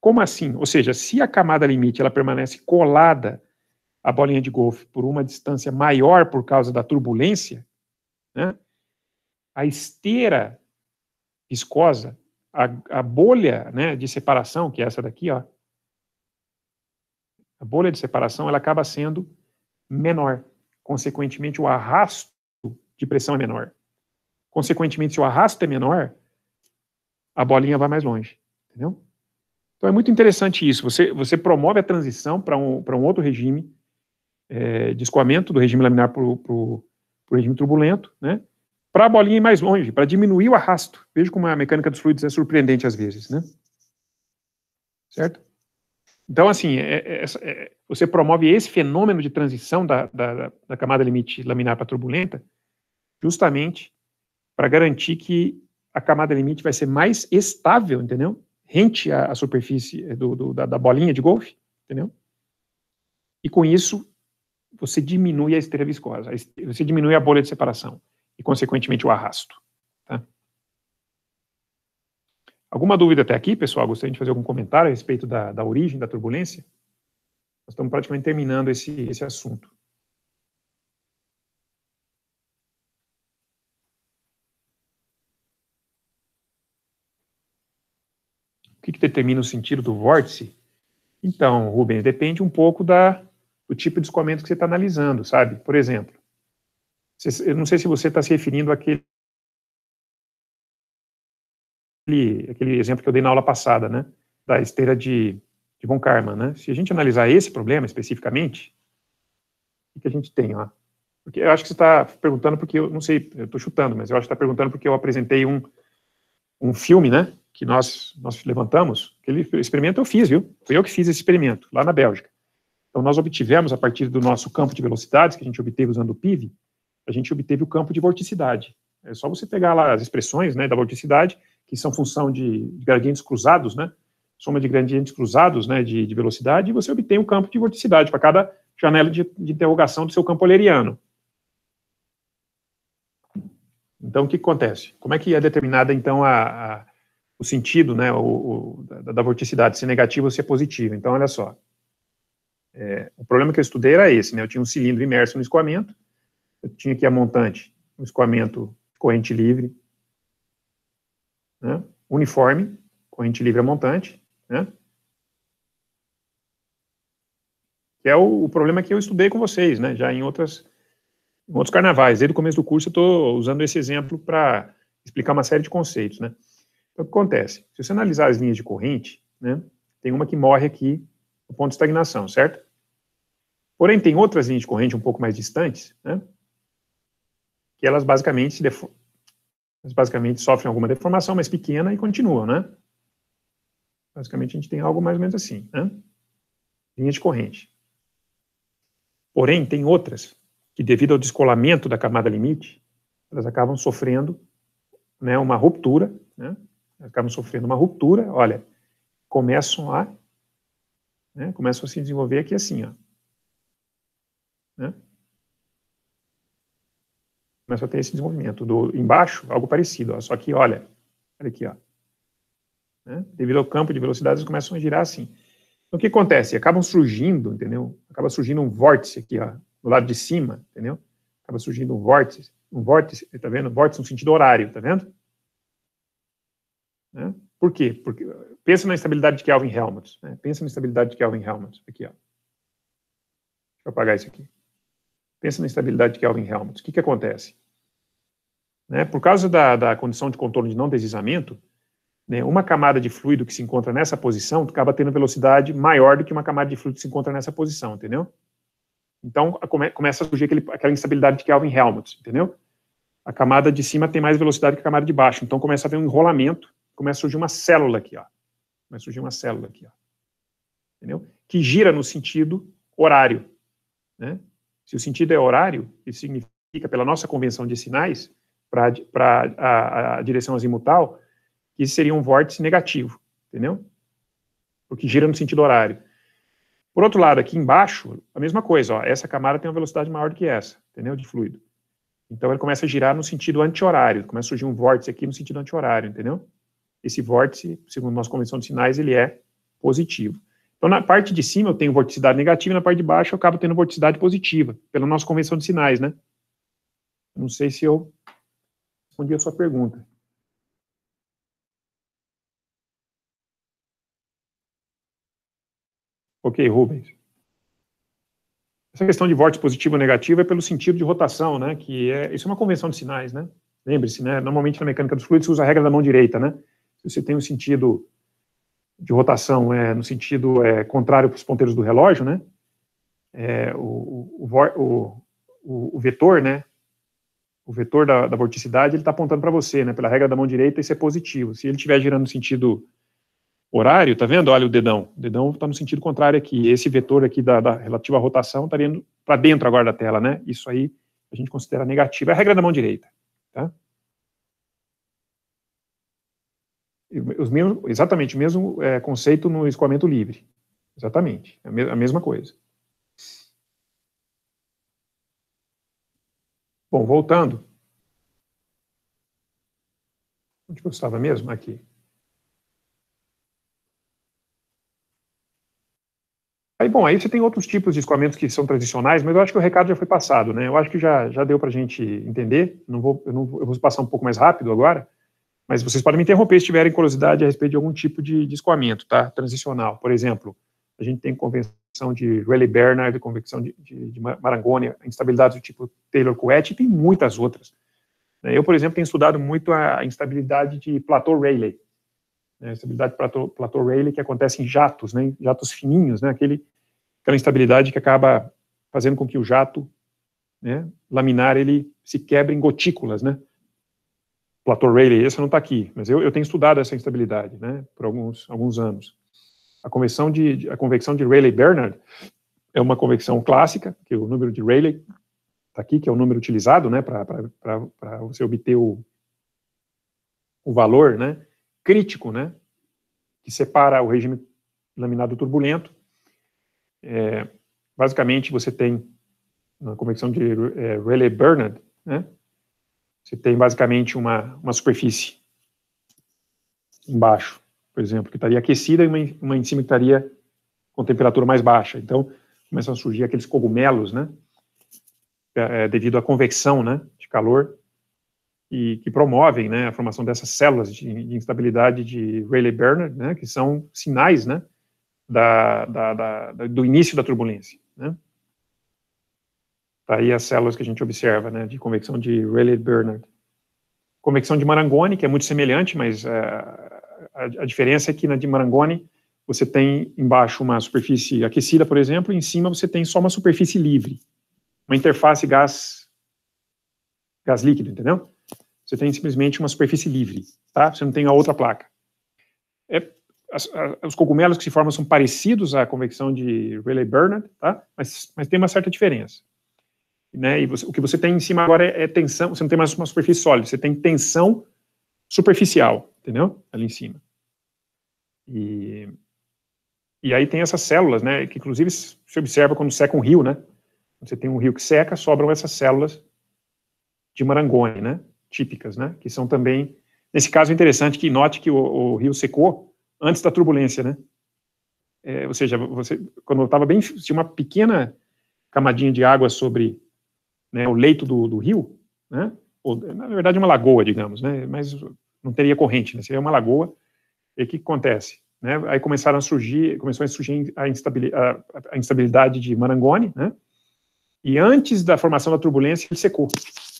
Como assim? Ou seja, se a camada limite ela permanece colada à bolinha de golfe por uma distância maior por causa da turbulência, né, a esteira viscosa, a, a bolha né, de separação, que é essa daqui, ó, a bolha de separação, ela acaba sendo menor. Consequentemente, o arrasto de pressão é menor. Consequentemente, se o arrasto é menor, a bolinha vai mais longe. Entendeu? Então é muito interessante isso. Você, você promove a transição para um, um outro regime é, de escoamento, do regime laminar para o regime turbulento, né? para a bolinha ir mais longe, para diminuir o arrasto. Veja como a mecânica dos fluidos é surpreendente às vezes, né? Certo? Então, assim, é, é, é, é você promove esse fenômeno de transição da, da, da camada limite laminar para turbulenta justamente para garantir que a camada limite vai ser mais estável, entendeu? Rente à, à superfície eh, do, do, da, da bolinha de golfe, entendeu? E com isso, você diminui a esteira viscosa, você diminui a bolha de separação e, consequentemente, o arrasto. Tá? Alguma dúvida até aqui, pessoal? Gostaria de fazer algum comentário a respeito da, da origem da turbulência? Nós estamos praticamente terminando esse, esse assunto. O que, que, determina o sentido do vórtice? Então, Rubens, depende um pouco da, do tipo de escoamento que você está analisando, sabe? Por exemplo, eu não sei se você está se referindo àquele, aquele exemplo que eu dei na aula passada, né? Da esteira de, de von Karman, né? Se a gente analisar esse problema especificamente, o que a gente tem lá? Porque eu acho que você está perguntando porque eu não sei, eu estou chutando, mas eu acho que está perguntando porque eu apresentei um, um filme, né? Que nós, nós levantamos. Aquele experimento eu fiz, viu? Foi eu que fiz esse experimento lá na Bélgica. Então, nós obtivemos, a partir do nosso campo de velocidades, que a gente obteve usando o PIV, a gente obteve o campo de vorticidade. É só você pegar lá as expressões né, da vorticidade, que são função de, gradientes cruzados, né, soma de gradientes cruzados né, de, de, velocidade, e você obtém um campo de vorticidade para cada janela de, de, interrogação do seu campo euleriano. Então, o que acontece? Como é que é determinada, então, a, a o sentido né, o, o da, da, vorticidade, se é negativa ou se é positiva? Então, olha só. É, o problema que eu estudei era esse, né? Eu tinha um cilindro imerso no escoamento, eu tinha aqui a montante, um escoamento corrente livre, né? uniforme, corrente livre a montante, né? que é o, o, problema que eu estudei com vocês, né? já em, outras, em outros carnavais. Desde o começo do curso eu estou usando esse exemplo para explicar uma série de conceitos. Né? Então, o que acontece? Se você analisar as linhas de corrente, né, tem uma que morre aqui no ponto de estagnação, certo? Porém, tem outras linhas de corrente um pouco mais distantes, né, que elas basicamente, elas basicamente sofrem alguma deformação, mas pequena, e continuam, né? Basicamente, a gente tem algo mais ou menos assim, né? Linha de corrente. Porém, tem outras que, devido ao descolamento da camada limite, elas acabam sofrendo né, uma ruptura, né? Elas acabam sofrendo uma ruptura, olha, começam a, né, começam a se desenvolver aqui assim, ó. Né? começa a ter esse desenvolvimento. Do, embaixo, algo parecido, ó, só que olha, olha aqui, ó. Né? Devido ao campo de velocidades, eles começam a girar assim. Então, o que acontece? Acabam surgindo, entendeu? Acaba surgindo um vórtice aqui, ó, do lado de cima, entendeu? Acaba surgindo um vórtice, um vórtice, tá vendo? Um vórtice no sentido horário, tá vendo? Né? Por quê? Porque, pensa na estabilidade de Kelvin-Helmholtz, né? Pensa na estabilidade de Kelvin-Helmholtz, aqui, ó. Deixa eu apagar isso aqui. Pensa na estabilidade de Kelvin-Helmholtz. O que que acontece? Né? Por causa da, da condição de contorno de não deslizamento, né, uma camada de fluido que se encontra nessa posição acaba tendo velocidade maior do que uma camada de fluido que se encontra nessa posição, entendeu? Então, come, começa a surgir aquele, aquela instabilidade de Kelvin-Helmholtz, entendeu? A camada de cima tem mais velocidade que a camada de baixo, então começa a haver um enrolamento, começa a surgir uma célula aqui, ó. Começa a surgir uma célula aqui, ó. Entendeu? Que gira no sentido horário, né? Se o sentido é horário, isso significa, pela nossa convenção de sinais, para a, a direção azimutal, que seria um vórtice negativo, entendeu? Porque gira no sentido horário. Por outro lado, aqui embaixo, a mesma coisa, ó, essa camada tem uma velocidade maior do que essa, entendeu? De fluido. Então ele começa a girar no sentido anti-horário, começa a surgir um vórtice aqui no sentido anti-horário, entendeu? Esse vórtice, segundo nossa convenção de sinais, ele é positivo. Então na parte de cima eu tenho vorticidade negativa, e na parte de baixo eu acabo tendo vorticidade positiva, pela nossa convenção de sinais, né? Não sei se eu respondi a sua pergunta. Ok, Rubens. Essa questão de vórtice positivo ou negativo é pelo sentido de rotação, né? Que é, isso é uma convenção de sinais, né? Lembre-se, né? Normalmente na mecânica dos fluidos se usa a regra da mão direita, né? Se você tem um sentido de rotação é, no sentido é, contrário para os ponteiros do relógio, né? É, o, o, o, o, vetor, né? o vetor da, da vorticidade ele está apontando para você, né? Pela regra da mão direita, isso é positivo. Se ele estiver girando no sentido horário, tá vendo? Olha o dedão. O dedão está no sentido contrário aqui. Esse vetor aqui da, da relativa à rotação está indo para dentro agora da tela, né? Isso aí a gente considera negativo. É a regra da mão direita, tá? Os mesmos, exatamente o mesmo é, conceito no escoamento livre. Exatamente. A, me a mesma coisa. Bom, voltando. Onde eu estava mesmo? Aqui. Aí, bom, aí você tem outros tipos de escoamentos que são tradicionais, mas eu acho que o recado já foi passado, né? Eu acho que já, já deu para a gente entender. Não vou, eu, não, eu vou passar um pouco mais rápido agora, mas vocês podem me interromper se tiverem curiosidade a respeito de algum tipo de, de escoamento, tá? Transicional. Por exemplo, a gente tem convencer convecção de Rayleigh Bernard, convecção de, de, de Marangoni, instabilidade do tipo taylor couette e tem muitas outras. Né? Eu, por exemplo, tenho estudado muito a instabilidade de Plateau-Rayleigh, né? A instabilidade Plateau-Rayleigh que acontece em jatos, né, jatos fininhos, né, aquele, aquela instabilidade que acaba fazendo com que o jato né, laminar ele se quebre em gotículas, né? Plateau Rayleigh, essa não está aqui, mas eu, eu tenho estudado essa instabilidade, né, por alguns, alguns anos. A convenção de a convecção de Rayleigh-Bernard é uma convecção clássica, que o número de Rayleigh está aqui, que é o número utilizado, né, para você obter o, o valor, né, crítico, né, que separa o regime laminado turbulento. É, basicamente, você tem na convecção de é, Rayleigh-Bernard, né, você tem basicamente uma, uma superfície embaixo por exemplo, que estaria aquecida, e uma, uma enzima que estaria com temperatura mais baixa. Então, começam a surgir aqueles cogumelos, né? É, é, devido à convecção, né? De calor, e que promovem, né? A formação dessas células de, de instabilidade de Rayleigh-Bernard, né? Que são sinais, né? Da, da, da, do início da turbulência, né? Tá aí as células que a gente observa, né? De convecção de Rayleigh-Bernard. Convecção de Marangoni, que é muito semelhante, mas é, a, a diferença é que na de Marangoni você tem embaixo uma superfície aquecida, por exemplo, e em cima você tem só uma superfície livre, uma interface gás gás líquido, entendeu? Você tem simplesmente uma superfície livre, tá? Você não tem a outra placa. É, as, os cogumelos que se formam são parecidos à convecção de Rayleigh-Bernard, tá? Mas, mas tem uma certa diferença. Né? E você, o que você tem em cima agora é, é, tensão, você não tem mais uma superfície sólida, você tem tensão superficial, entendeu? Ali em cima. E, e aí tem essas células, né, que inclusive se observa quando seca um rio, né? Você tem um rio que seca, sobram essas células de marangoni, né, típicas, né, que são também, nesse caso é interessante que note que o, o rio secou antes da turbulência, né? É, ou seja, você, quando estava bem, tinha uma pequena camadinha de água sobre né, o leito do, do rio, né, ou, na verdade uma lagoa, digamos, né, mas não teria corrente, né, seria uma lagoa, e o que acontece? Né? Aí começaram a surgir, começou a surgir a instabilidade, a instabilidade de Marangoni, né? E antes da formação da turbulência, ele secou.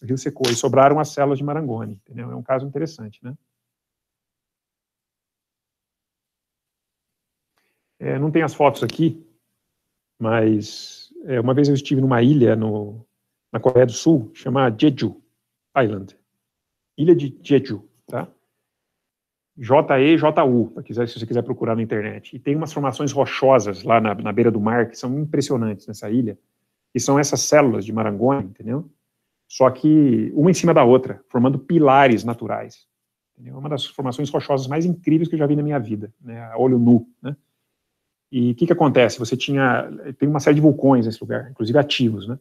O rio secou e sobraram as células de Marangoni. Entendeu? É um caso interessante, né? É, não tem as fotos aqui, mas é, uma vez eu estive numa ilha no, na Coreia do Sul chamada Jeju Island, ilha de Jeju, tá? JEJU, se você quiser procurar na internet. E tem umas formações rochosas lá na, na beira do mar que são impressionantes nessa ilha, e são essas células de marangoni, entendeu? Só que uma em cima da outra, formando pilares naturais. Entendeu? É uma das formações rochosas mais incríveis que eu já vi na minha vida, né? A olho nu, né? E o que, que acontece? Você tinha. Tem uma série de vulcões nesse lugar, inclusive ativos, né?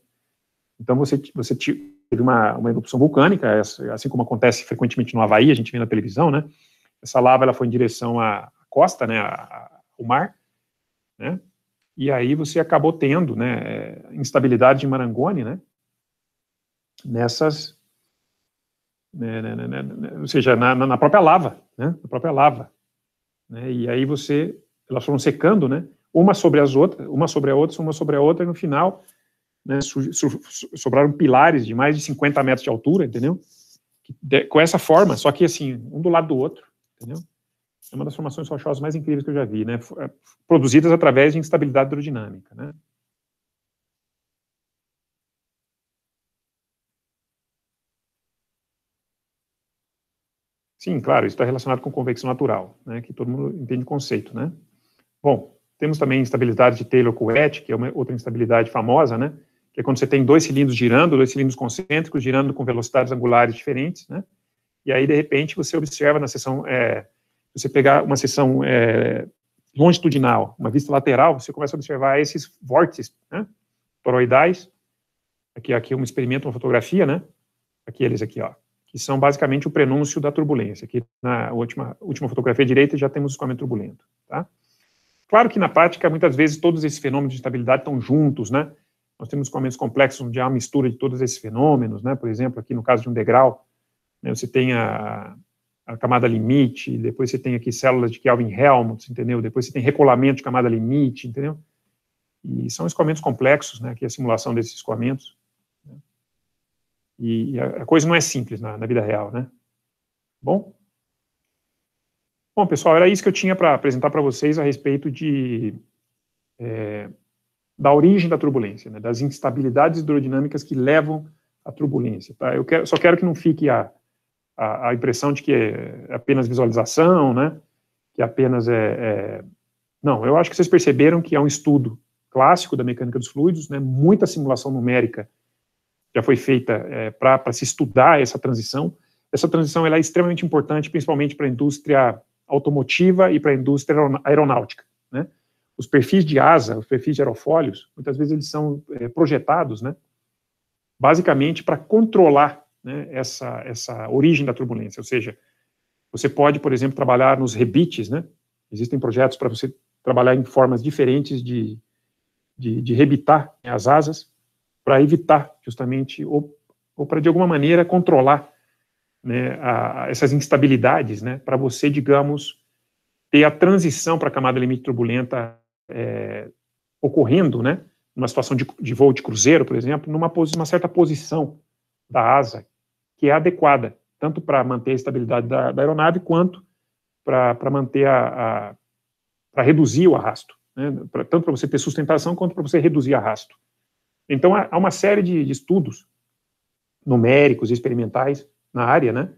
Então você, você teve uma, uma erupção vulcânica, assim como acontece frequentemente no Havaí, a gente vê na televisão, né? Essa lava ela foi em direção à costa, né, ao mar, né? E aí você acabou tendo, né, instabilidade de Marangoni, né? Nessas, né, né, né, ou seja, na, na, própria lava, né? Na própria lava, né? E aí você, elas foram secando, né? Uma sobre as outras, uma sobre a outra, uma sobre a outra, e no final né, sobraram pilares de mais de 50 metros de altura, entendeu? com essa forma, só que assim, um do lado do outro, Entendeu? É uma das formações rochosas mais incríveis que eu já vi, né? É, produzidas através de instabilidade hidrodinâmica, né? Sim, claro, isso está relacionado com convecção natural, né, que todo mundo entende o conceito, né? Bom, temos também instabilidade de Taylor-Couette, que é uma outra instabilidade famosa, né, que é quando você tem dois cilindros girando, dois cilindros concêntricos girando com velocidades angulares diferentes, né, e aí, de repente, você observa na seção, é, você pegar uma seção é, longitudinal, uma vista lateral, você começa a observar esses vórtices né, toroidais. Aqui, aqui é um experimento, uma fotografia, né? Aqui eles aqui, ó, que são basicamente o prenúncio da turbulência. Aqui na última, última fotografia direita já temos o escoamento turbulento, tá? Claro que na prática, muitas vezes, todos esses fenômenos de estabilidade estão juntos, né? Nós temos escoamentos complexos onde há uma mistura de todos esses fenômenos, né? Por exemplo, aqui no caso de um degrau, né? Você tem a, a, camada limite, depois você tem aqui células de Kelvin-Helmholtz, entendeu? Depois você tem recolamento de camada limite, entendeu? E são escoamentos complexos, né? Aqui é a simulação desses escoamentos. Né? E, e a, a, coisa não é simples na, na vida real, né? Bom? Bom, pessoal, era isso que eu tinha para apresentar para vocês a respeito de é, da origem da turbulência, né, das instabilidades hidrodinâmicas que levam à turbulência. Tá? Eu quero, só quero que não fique a, a, a, impressão de que é apenas visualização, né? Que apenas é, é, Não, eu acho que vocês perceberam que é um estudo clássico da mecânica dos fluidos, né? Muita simulação numérica já foi feita é, para se estudar essa transição. Essa transição é extremamente importante, principalmente para a indústria automotiva e para a indústria aeronáutica, né? Os perfis de asa, os perfis de aerofólios, muitas vezes eles são é, projetados, né? Basicamente para controlar né, essa, essa origem da turbulência. Ou seja, você pode, por exemplo, trabalhar nos rebites. Né? Existem projetos para você trabalhar em formas diferentes de, de, de rebitar né, as asas para evitar justamente ou, ou para, de alguma maneira, controlar né, a, a essas instabilidades né, para você, digamos, ter a transição para a camada limite turbulenta é, ocorrendo, né, numa situação de, de, voo de cruzeiro, por exemplo, numa uma certa posição da asa que é adequada, tanto para manter a estabilidade da, da aeronave, quanto para manter a, a para reduzir o arrasto, né, pra, tanto para você ter sustentação quanto para você reduzir arrasto. Então, há, há uma série de, de, estudos numéricos e experimentais na área, né,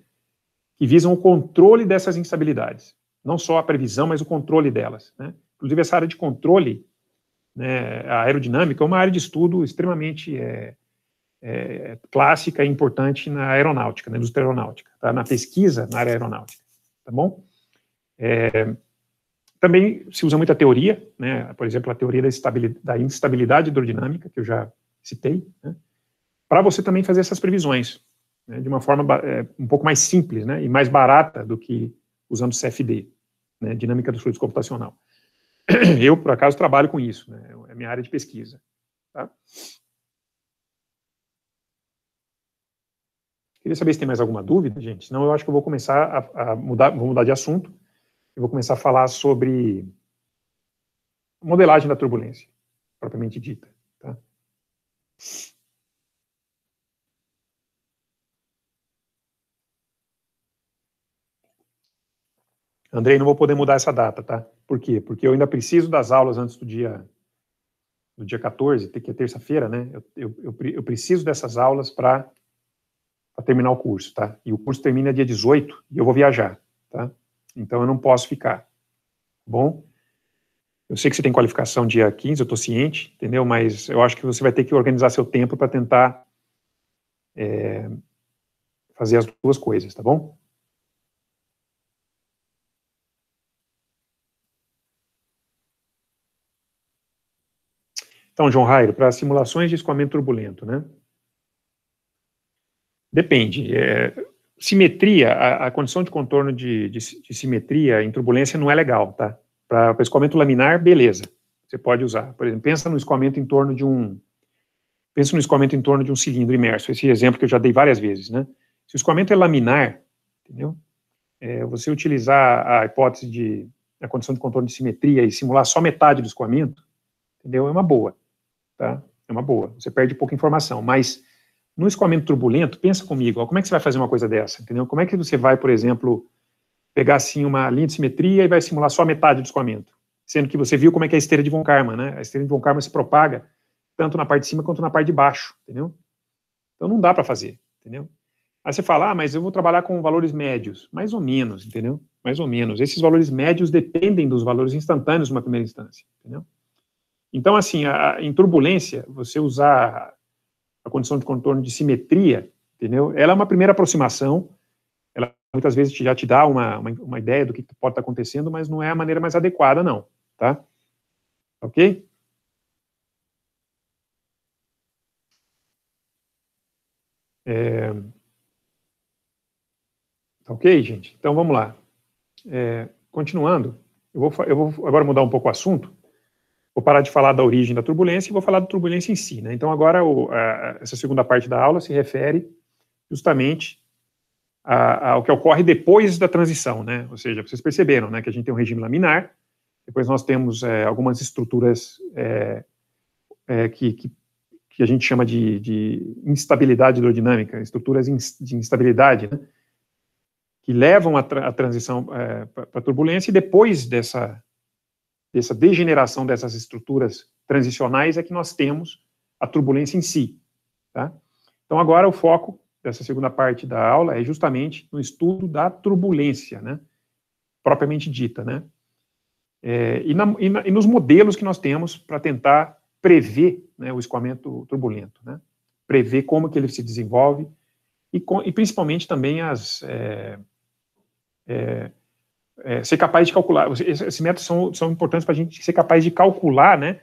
que visam o controle dessas instabilidades, não só a previsão, mas o controle delas. Né. Inclusive, essa área de controle, né, a aerodinâmica, é uma área de estudo extremamente é, é, clássica e importante na aeronáutica, na indústria aeronáutica, tá? na pesquisa na área aeronáutica, tá bom? É, também se usa muita teoria, né? por exemplo, a teoria da, da instabilidade hidrodinâmica, que eu já citei, né? para você também fazer essas previsões, né? de uma forma é, um pouco mais simples né? e mais barata do que usando CFD, né? dinâmica dos fluidos computacional. Eu, por acaso, trabalho com isso, né? é minha área de pesquisa. Tá? Queria saber se tem mais alguma dúvida, gente. Não, eu acho que eu vou começar a, a mudar, vou mudar de assunto. e vou começar a falar sobre modelagem da turbulência, propriamente dita. Tá? Andrei, não vou poder mudar essa data, tá? Por quê? Porque eu ainda preciso das aulas antes do dia do dia 14, que é terça-feira, né? Eu, eu, eu preciso dessas aulas para para terminar o curso, tá? E o curso termina dia 18 e eu vou viajar, tá? Então eu não posso ficar. Tá bom? Eu sei que você tem qualificação dia 15, eu estou ciente, entendeu? Mas eu acho que você vai ter que organizar seu tempo para tentar é, fazer as duas coisas, tá bom? Então, John Rairo, para simulações de escoamento turbulento, né? Depende. É, simetria, a, a, condição de contorno de, de, de, simetria em turbulência não é legal, tá? Para escoamento laminar, beleza. Você pode usar. Por exemplo, pensa no escoamento em torno de um. Pensa no escoamento em torno de um cilindro imerso. Esse exemplo que eu já dei várias vezes, né? Se o escoamento é laminar, entendeu? É, você utilizar a hipótese de a condição de contorno de simetria e simular só metade do escoamento, entendeu? É uma boa, tá? É uma boa. Você perde pouca informação, mas no escoamento turbulento, pensa comigo, ó, como é que você vai fazer uma coisa dessa, entendeu? Como é que você vai, por exemplo, pegar assim uma linha de simetria e vai simular só metade do escoamento? Sendo que você viu como é que é a esteira de von Karman, né? A esteira de von Karman se propaga tanto na parte de cima quanto na parte de baixo, entendeu? Então não dá para fazer, entendeu? Aí você fala, ah, mas eu vou trabalhar com valores médios, mais ou menos, entendeu? Mais ou menos. Esses valores médios dependem dos valores instantâneos uma primeira instância, entendeu? Então, assim, a, em turbulência, você usar a condição de contorno de simetria, entendeu? Ela é uma primeira aproximação, ela muitas vezes já te dá uma, uma, uma ideia do que pode estar tá acontecendo, mas não é a maneira mais adequada, não, tá? Ok? É... Tá ok, gente? Então vamos lá. É, continuando, eu vou, eu vou agora mudar um pouco o assunto Vou parar de falar da origem da turbulência e vou falar da turbulência em si. Né? Então, agora, o, a, essa segunda parte da aula se refere justamente ao que ocorre depois da transição. Né? Ou seja, vocês perceberam né, que a gente tem um regime laminar, depois nós temos é, algumas estruturas é, é, que, que, que, a gente chama de, de instabilidade hidrodinâmica, estruturas de instabilidade, né? que levam a, tra a transição é, para a turbulência, e depois dessa dessa degeneração dessas estruturas transicionais é que nós temos a turbulência em si. Tá? Então, agora o foco dessa segunda parte da aula é justamente no estudo da turbulência, né? propriamente dita. Né? É, e, na, e, na, e, nos modelos que nós temos para tentar prever né, o escoamento turbulento, né? prever como que ele se desenvolve e, com, e principalmente também as é, é, é, ser capaz de calcular. Esses métodos são, são importantes para a gente ser capaz de calcular né,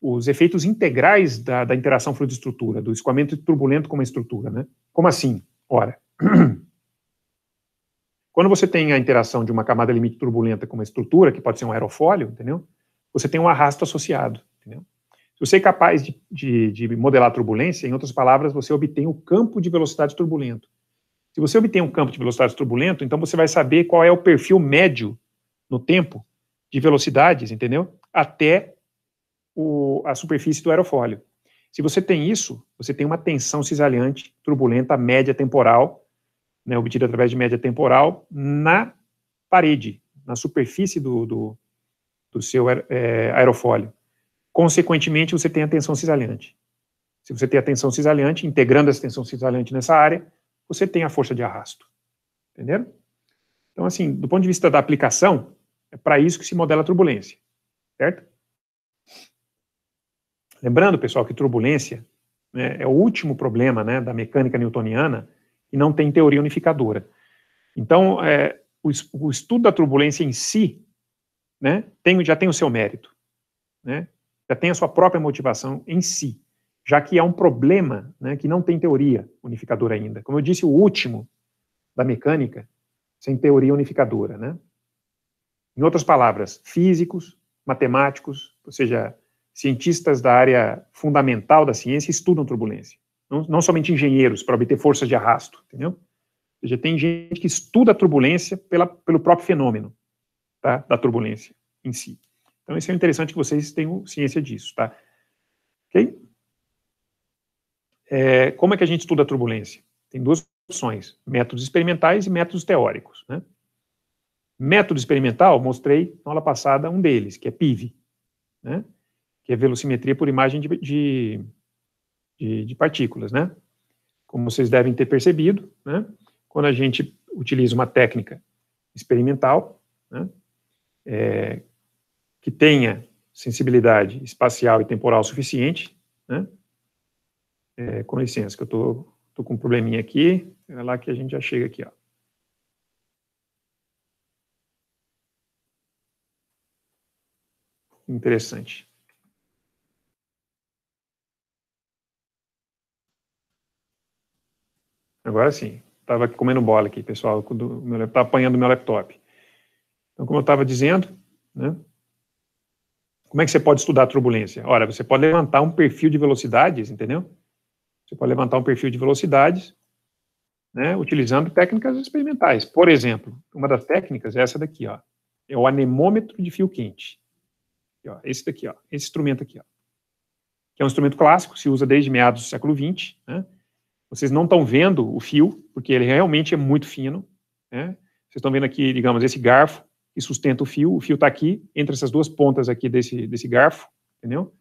os efeitos integrais da, da interação fluido-estrutura, do escoamento turbulento com uma estrutura. Né? Como assim? Ora, quando você tem a interação de uma camada limite turbulenta com uma estrutura, que pode ser um aerofólio, entendeu? você tem um arrasto associado. Entendeu? Se você é capaz de, de, de modelar turbulência, em outras palavras, você obtém o campo de velocidade turbulento. Se você obtém um campo de velocidades turbulento, então você vai saber qual é o perfil médio no tempo de velocidades, entendeu? Até o, a superfície do aerofólio. Se você tem isso, você tem uma tensão cisalhante turbulenta média temporal, né, obtida através de média temporal, na parede, na superfície do, do, do seu é, aerofólio. Consequentemente, você tem a tensão cisalhante. Se você tem a tensão cisalhante, integrando essa tensão cisalhante nessa área, você tem a força de arrasto. Entenderam? Então, assim, do ponto de vista da aplicação, é para isso que se modela a turbulência, certo? Lembrando, pessoal, que turbulência né, é o último problema né, da mecânica newtoniana e não tem teoria unificadora. Então, é, o, o, estudo da turbulência em si né, tem, já tem o seu mérito, né, já tem a sua própria motivação em si já que é um problema né, que não tem teoria unificadora ainda. Como eu disse, o último da mecânica sem teoria unificadora. Né? Em outras palavras, físicos, matemáticos, ou seja, cientistas da área fundamental da ciência estudam turbulência. Não, não somente engenheiros, para obter forças de arrasto, entendeu? Ou seja, tem gente que estuda a turbulência pela, pelo próprio fenômeno tá, da turbulência em si. Então, isso é interessante que vocês tenham ciência disso, tá? Ok? É, como é que a gente estuda a turbulência? Tem duas opções: métodos experimentais e métodos teóricos. Né? Método experimental, mostrei na aula passada um deles, que é PIV, né? que é velocimetria por imagem de, de, de, de partículas. Né? Como vocês devem ter percebido, né? quando a gente utiliza uma técnica experimental, né? É, que tenha sensibilidade espacial e temporal suficiente, né? É, com licença, que eu estou tô, tô com um probleminha aqui. Espera é lá que a gente já chega aqui. Ó. Interessante. Agora sim, estava comendo bola aqui, pessoal, está apanhando meu laptop. Então, como eu estava dizendo, né, como é que você pode estudar turbulência? Ora, você pode levantar um perfil de velocidades, entendeu? Você pode levantar um perfil de velocidades, né, utilizando técnicas experimentais. Por exemplo, uma das técnicas é essa daqui, ó, é o anemômetro de fio quente. Aqui, ó, esse daqui, ó, esse instrumento aqui, ó, que é um instrumento clássico, se usa desde meados do século XX. Né? Vocês não estão vendo o fio, porque ele realmente é muito fino. Né? Vocês estão vendo aqui, digamos, esse garfo que sustenta o fio. O fio está aqui, entre essas duas pontas aqui desse, desse garfo, entendeu?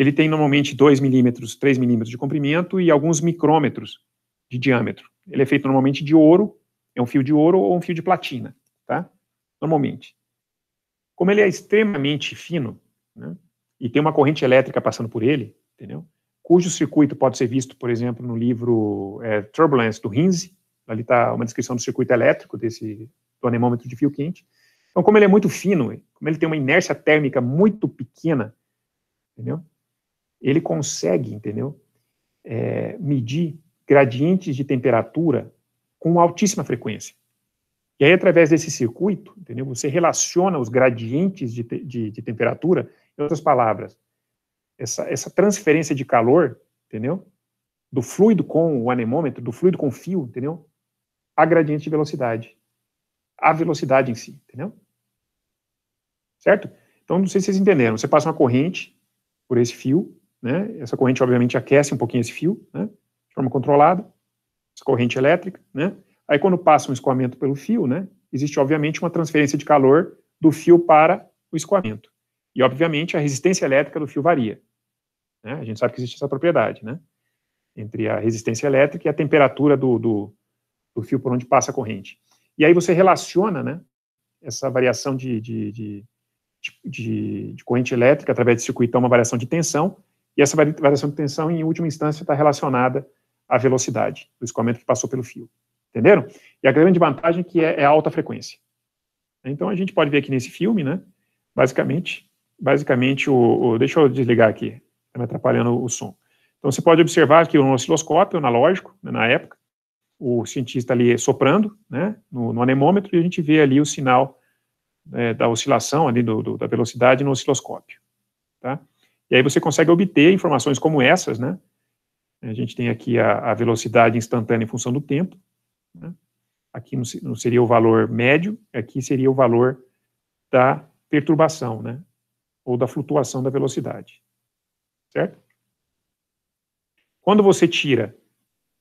ele tem normalmente 2 milímetros, 3 milímetros de comprimento e alguns micrômetros de diâmetro. Ele é feito normalmente de ouro, é um fio de ouro ou um fio de platina, tá? Normalmente. Como ele é extremamente fino, né, e tem uma corrente elétrica passando por ele, entendeu? Cujo circuito pode ser visto, por exemplo, no livro é, Turbulence, do Hinze, ali está uma descrição do circuito elétrico desse do anemômetro de fio quente. Então, como ele é muito fino, como ele tem uma inércia térmica muito pequena, entendeu? ele consegue, entendeu? É, medir gradientes de temperatura com altíssima frequência. E aí, através desse circuito, entendeu? Você relaciona os gradientes de, de, de temperatura, em outras palavras, essa, essa transferência de calor, entendeu? Do fluido com o anemômetro, do fluido com o fio, entendeu? A gradiente de velocidade. A velocidade em si, entendeu? Certo? Então, não sei se vocês entenderam. Você passa uma corrente por esse fio, né? Essa corrente, obviamente, aquece um pouquinho esse fio, né? De forma controlada, essa corrente elétrica, né? Aí, quando passa um escoamento pelo fio, né? Existe, obviamente, uma transferência de calor do fio para o escoamento. E, obviamente, a resistência elétrica do fio varia. Né? A gente sabe que existe essa propriedade, né? Entre a resistência elétrica e a temperatura do, do, do fio por onde passa a corrente. E aí você relaciona, né? Essa variação de, de, de, de, de corrente elétrica através de circuito a então, uma variação de tensão e essa variação de tensão, em última instância, está relacionada à velocidade do escoamento que passou pelo fio. Entenderam? E a grande vantagem é que é, é alta frequência. Então a gente pode ver aqui nesse filme, né? Basicamente, basicamente o, o deixa eu desligar aqui, está me atrapalhando o som. Então você pode observar que no osciloscópio analógico, né, na época, o cientista ali soprando, né, no, no anemômetro, e a gente vê ali o sinal é, da oscilação ali do, do, da velocidade no osciloscópio, tá? E aí você consegue obter informações como essas, né? A gente tem aqui a, a velocidade instantânea em função do tempo. Né? Aqui não, não, seria o valor médio, aqui seria o valor da perturbação, né? Ou da flutuação da velocidade. Certo? Quando você tira,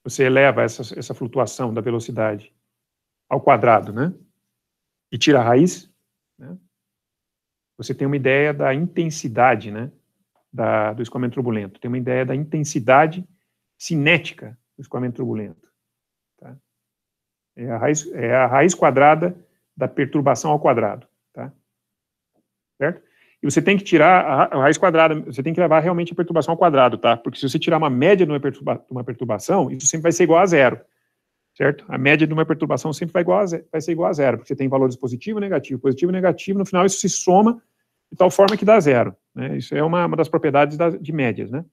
você eleva essa, essa flutuação da velocidade ao quadrado, né? E tira a raiz, né? você tem uma ideia da intensidade, né? da, do escoamento turbulento, tem uma ideia da intensidade cinética do escoamento turbulento. Tá? É, a raiz, é a raiz quadrada da perturbação ao quadrado. Tá? Certo? E você tem que tirar a raiz quadrada, você tem que levar realmente a perturbação ao quadrado, tá? Porque se você tirar uma média de uma, perturba, uma perturbação, isso sempre vai ser igual a zero, certo? A média de uma perturbação sempre vai, igual a, vai ser igual a zero, porque você tem valores positivo, negativo, positivo, negativo, no final isso se soma de tal forma que dá zero. Né? Isso é uma, uma das propriedades da, de médias. Né?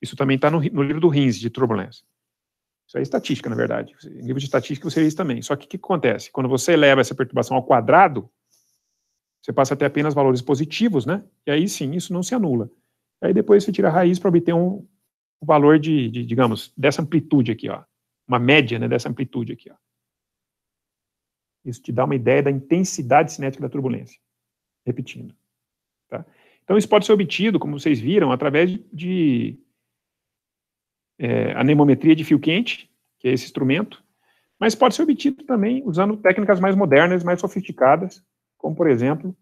Isso também está no, no, livro do Rins, de turbulência. Isso é estatística, na verdade. Em livro de estatística você vê isso também. Só que o que acontece? Quando você eleva essa perturbação ao quadrado, você passa a ter apenas valores positivos, né? E aí sim, isso não se anula. Aí depois você tira a raiz para obter um valor de, de, digamos, dessa amplitude aqui, ó. Uma média né, dessa amplitude aqui, ó. Isso te dá uma ideia da intensidade cinética da turbulência. Repetindo. Então, isso pode ser obtido, como vocês viram, através de é, anemometria de fio quente, que é esse instrumento, mas pode ser obtido também usando técnicas mais modernas, mais sofisticadas, como, por exemplo,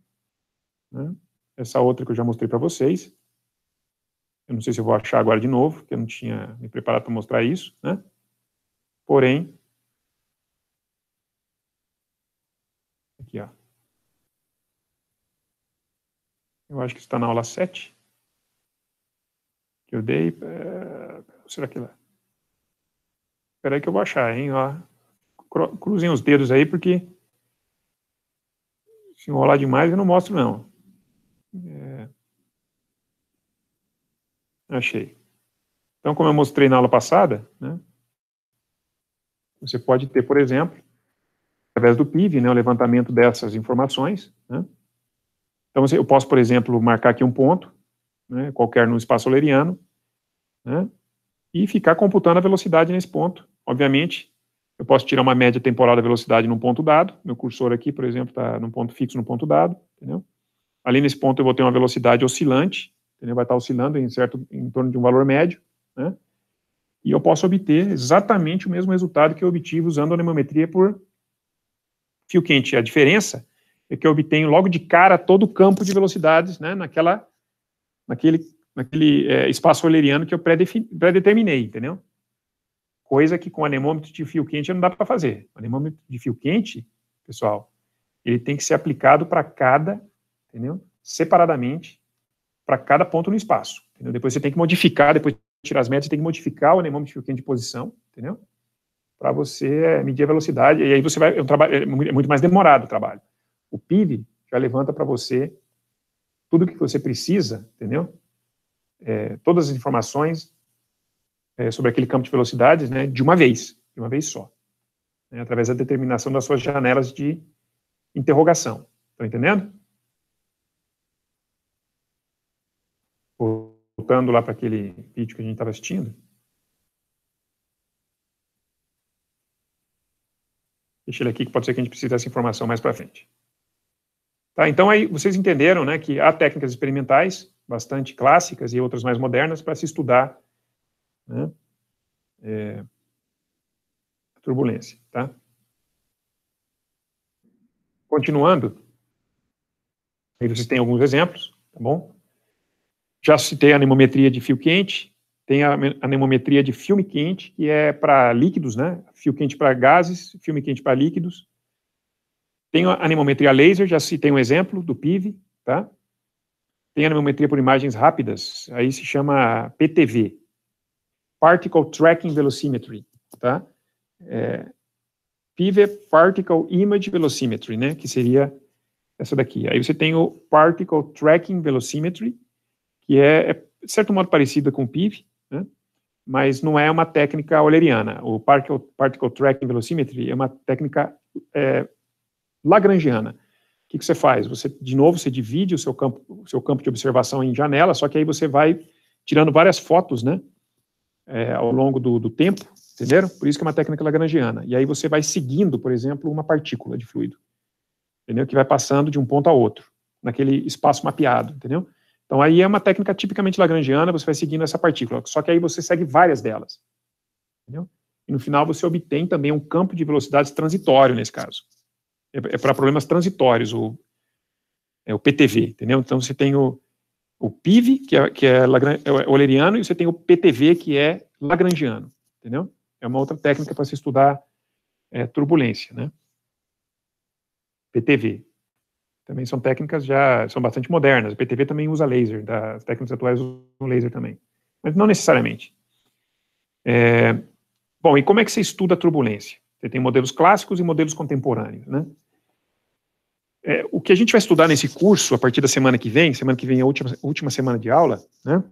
né, essa outra que eu já mostrei para vocês. Eu não sei se eu vou achar agora de novo, porque eu não tinha me preparado para mostrar isso, né? Porém, Eu acho que está na aula 7 que eu dei. É, será que lá? Espera aí que eu vou achar, hein? Ó, cruzem os dedos aí, porque se enrolar demais eu não mostro, não. É, achei. Então, como eu mostrei na aula passada, né, você pode ter, por exemplo, através do PIV, né, o levantamento dessas informações, né, então, assim, eu posso, por exemplo, marcar aqui um ponto, né, qualquer no espaço euleriano né, e ficar computando a velocidade nesse ponto. Obviamente, eu posso tirar uma média temporal da velocidade num ponto dado, meu cursor aqui, por exemplo, está num ponto fixo, num ponto dado, entendeu? Ali nesse ponto eu vou ter uma velocidade oscilante, entendeu? vai estar oscilando em, certo, em torno de um valor médio, né? e eu posso obter exatamente o mesmo resultado que eu obtive usando a anemometria por fio quente. A diferença é que eu obtenho logo de cara todo o campo de velocidades né, naquela, naquele, naquele é, espaço euleriano que eu pré-determinei, pré entendeu? Coisa que com anemômetro de fio quente não dá para fazer. anemômetro de fio quente, pessoal, ele tem que ser aplicado para cada, entendeu? Separadamente, para cada ponto no espaço. Entendeu? Depois você tem que modificar, depois de tirar as metas, você tem que modificar o anemômetro de fio quente de posição, entendeu? Para você é, medir a velocidade, e aí você vai, é, um trabalho, é, é muito mais demorado o trabalho o PIB já levanta para você tudo o que você precisa, entendeu? É, todas as informações é, sobre aquele campo de velocidades, né, de uma vez, de uma vez só, né, através da determinação das suas janelas de interrogação. Estão tá entendendo? Voltando lá para aquele vídeo que a gente estava assistindo. Deixa ele aqui que pode ser que a gente precise dessa informação mais para frente. Tá, então, aí vocês entenderam né, que há técnicas experimentais, bastante clássicas e outras mais modernas, para se estudar né, é, a turbulência. Tá? Continuando, aí vocês têm alguns exemplos, tá bom? Já citei a anemometria de fio quente, tem a anemometria de filme quente, que é para líquidos, né? Fio quente para gases, filme quente para líquidos. Tem anemometria laser, já citei um exemplo do PIV, tá? Tem anemometria por imagens rápidas, aí se chama PTV, Particle Tracking Velocimetry, tá? É, PIV é Particle Image Velocimetry, né? Que seria essa daqui. Aí você tem o Particle Tracking Velocimetry, que é, é de certo modo parecida com o PIV, né? mas não é uma técnica oleriana. O Particle, particle Tracking Velocimetry é uma técnica é, lagrangiana. O que, que, você faz? Você, de novo, você divide o seu campo, o seu campo de observação em janelas, só que aí você vai tirando várias fotos, né, é, ao longo do, do tempo, entenderam? Por isso que é uma técnica lagrangiana. E aí você vai seguindo, por exemplo, uma partícula de fluido, entendeu? Que vai passando de um ponto a outro, naquele espaço mapeado, entendeu? Então aí é uma técnica tipicamente lagrangiana, você vai seguindo essa partícula, só que aí você segue várias delas, entendeu? E no final você obtém também um campo de velocidades transitório nesse caso é, é para problemas transitórios, o, é o PTV, entendeu? Então você tem o, o PIV, que é, que é, é, é oleriano, e você tem o PTV, que é lagrangiano, entendeu? É uma outra técnica para se estudar é, turbulência, né? PTV. Também são técnicas já, são bastante modernas. O PTV também usa laser, tá? as técnicas atuais usam laser também. Mas não necessariamente. É, bom, e como é que você estuda a turbulência? Você tem modelos clássicos e modelos contemporâneos, né? É, o que a gente vai estudar nesse curso, a partir da semana que vem, semana que vem é a última, última semana de aula, né?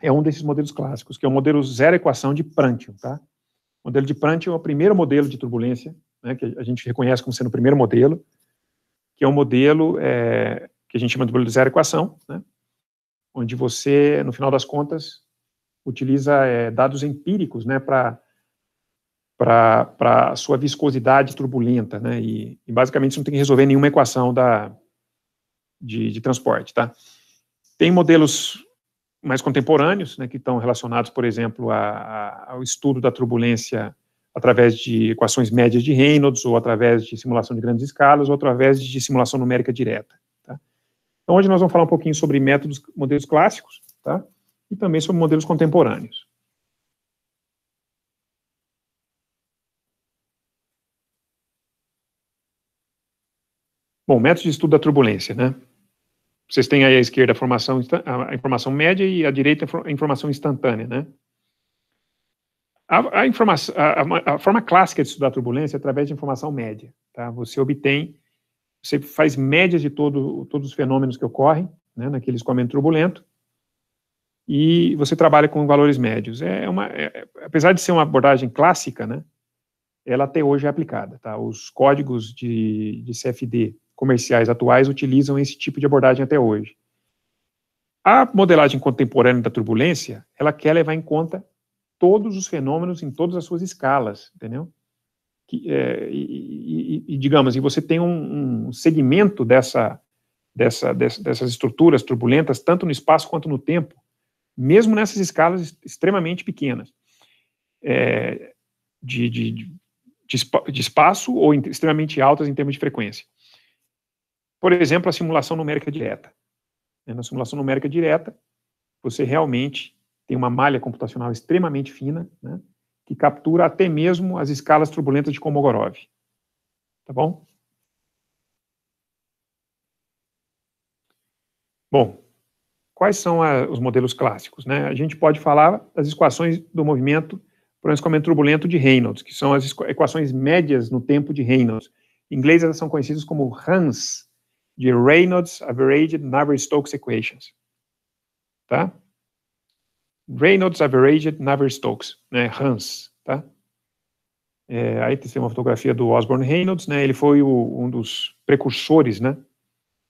É um desses modelos clássicos, que é o modelo zero equação de Prandtl, tá? O modelo de Prandtl é o primeiro modelo de turbulência, né, que a gente reconhece como sendo o primeiro modelo, que é um modelo é, que a gente chama de modelo de zero equação, né? Onde você, no final das contas, utiliza é, dados empíricos, né, para para a sua viscosidade turbulenta, né? E, e, basicamente isso não tem que resolver nenhuma equação da, de, de transporte, tá? Tem modelos mais contemporâneos, né, que estão relacionados, por exemplo, a, a, ao estudo da turbulência através de equações médias de Reynolds, ou através de simulação de grandes escalas, ou através de simulação numérica direta. Tá? Então, hoje nós vamos falar um pouquinho sobre métodos, modelos clássicos, tá? e também sobre modelos contemporâneos. Bom, métodos de estudo da turbulência, né? Vocês têm aí à esquerda a, formação, a informação média e à direita a informação instantânea, né? A, a, informação, a, a, forma clássica de estudar turbulência é através de informação média, tá? Você obtém, você faz médias de todo, todos os fenômenos que ocorrem, né, naquele escoamento turbulento, e você trabalha com valores médios. É uma, é, é apesar de ser uma abordagem clássica, né, ela até hoje é aplicada, tá? Os códigos de, de CFD comerciais atuais utilizam esse tipo de abordagem até hoje. A modelagem contemporânea da turbulência, ela quer levar em conta todos os fenômenos em todas as suas escalas, entendeu? Que, é, e, e, e, digamos, e você tem um, um segmento dessa, dessa, dessa, dessas estruturas turbulentas, tanto no espaço quanto no tempo, mesmo nessas escalas extremamente pequenas, é, de, de, de, de espaço ou extremamente altas em termos de frequência. Por exemplo, a simulação numérica direta. Né, na simulação numérica direta, você realmente tem uma malha computacional extremamente fina, né, que captura até mesmo as escalas turbulentas de Kolmogorov. Tá bom? Bom, quais são a, os modelos clássicos? Né? A gente pode falar das equações do movimento por escoamento turbulento de Reynolds, que são as equações médias no tempo de Reynolds. Em inglês, elas são conhecidas como RANS, de Reynolds Averaged Navier-Stokes Equations. Tá? Reynolds Averaged Navier-Stokes, né? Hans, tá? É, aí tem uma fotografia do Osborne Reynolds, né? Ele foi o, um dos precursores, né?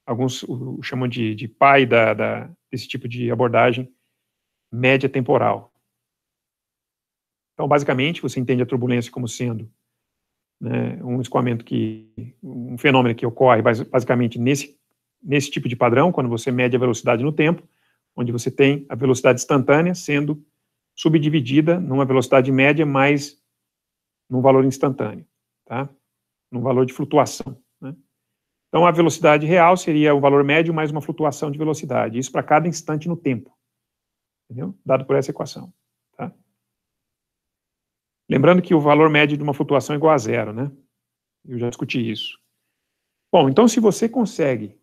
Alguns o, o chamam de, de pai da, da, desse tipo de abordagem média temporal. Então, basicamente, você entende a turbulência como sendo né, um escoamento que, um fenômeno que ocorre basicamente nesse, nesse tipo de padrão, quando você mede a velocidade no tempo, onde você tem a velocidade instantânea sendo subdividida numa velocidade média mais num valor instantâneo, tá? num valor de flutuação. Né? Então, a velocidade real seria o valor médio mais uma flutuação de velocidade, isso para cada instante no tempo, entendeu? dado por essa equação. Tá? Lembrando que o valor médio de uma flutuação é igual a zero, né? Eu já discuti isso. Bom, então se você consegue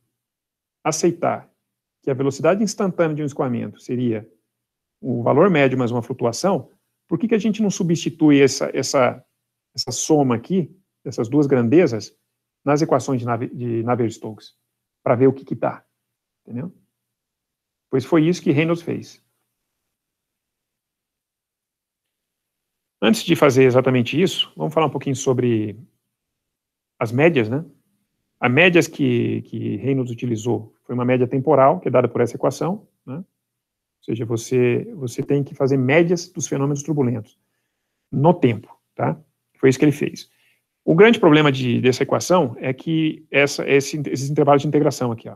aceitar que a velocidade instantânea de um escoamento seria o valor médio mais uma flutuação, por que, que a gente não substitui essa, essa, essa soma aqui, essas duas grandezas, nas equações de, Nave, de Navier-Stokes, para ver o que que dá, entendeu? Pois foi isso que Reynolds fez. Antes de fazer exatamente isso, vamos falar um pouquinho sobre as médias, né? As médias que, que Reynolds utilizou foi uma média temporal, que é dada por essa equação, né? Ou seja, você, você tem que fazer médias dos fenômenos turbulentos no tempo, tá? Foi isso que ele fez. O grande problema de, dessa equação é que essa, esse, esses intervalos de integração aqui, ó,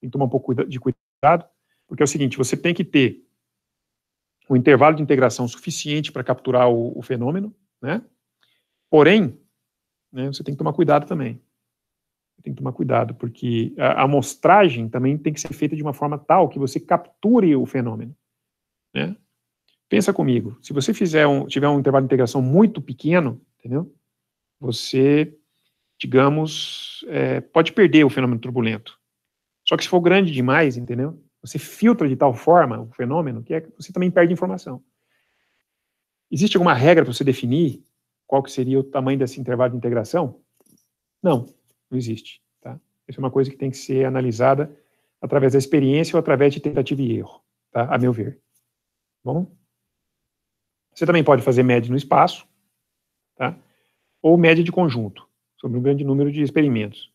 tem que tomar um pouco de cuidado, porque é o seguinte, você tem que ter o intervalo de integração suficiente para capturar o, o fenômeno, né? Porém, né, você tem que tomar cuidado também. Tem que tomar cuidado, porque a amostragem também tem que ser feita de uma forma tal que você capture o fenômeno. Né? Pensa comigo, se você fizer um, tiver um intervalo de integração muito pequeno, entendeu? Você, digamos, é, pode perder o fenômeno turbulento. Só que se for grande demais, entendeu? Você filtra de tal forma o fenômeno que, é que você também perde informação. Existe alguma regra para você definir qual que seria o tamanho desse intervalo de integração? Não, não existe. Tá? Isso é uma coisa que tem que ser analisada através da experiência ou através de tentativa e erro, tá? a meu ver. Tá bom? Você também pode fazer média no espaço, tá? ou média de conjunto, sobre um grande número de experimentos.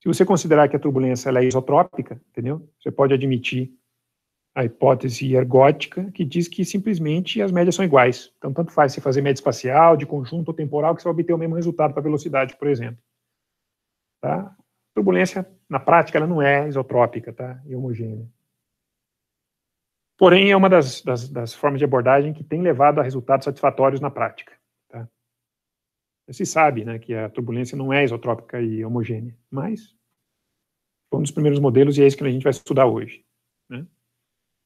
Se você considerar que a turbulência ela é isotrópica, entendeu? Você pode admitir a hipótese ergótica, que diz que simplesmente as médias são iguais. Então, tanto faz se fazer média espacial, de conjunto ou temporal, que você vai obter o mesmo resultado para velocidade, por exemplo. Tá? Turbulência, na prática, ela não é isotrópica tá? e homogênea. Porém, é uma das, das, das formas de abordagem que tem levado a resultados satisfatórios na prática se sabe né, que a turbulência não é isotrópica e homogênea, mas foi um dos primeiros modelos e é isso que a gente vai estudar hoje. Né?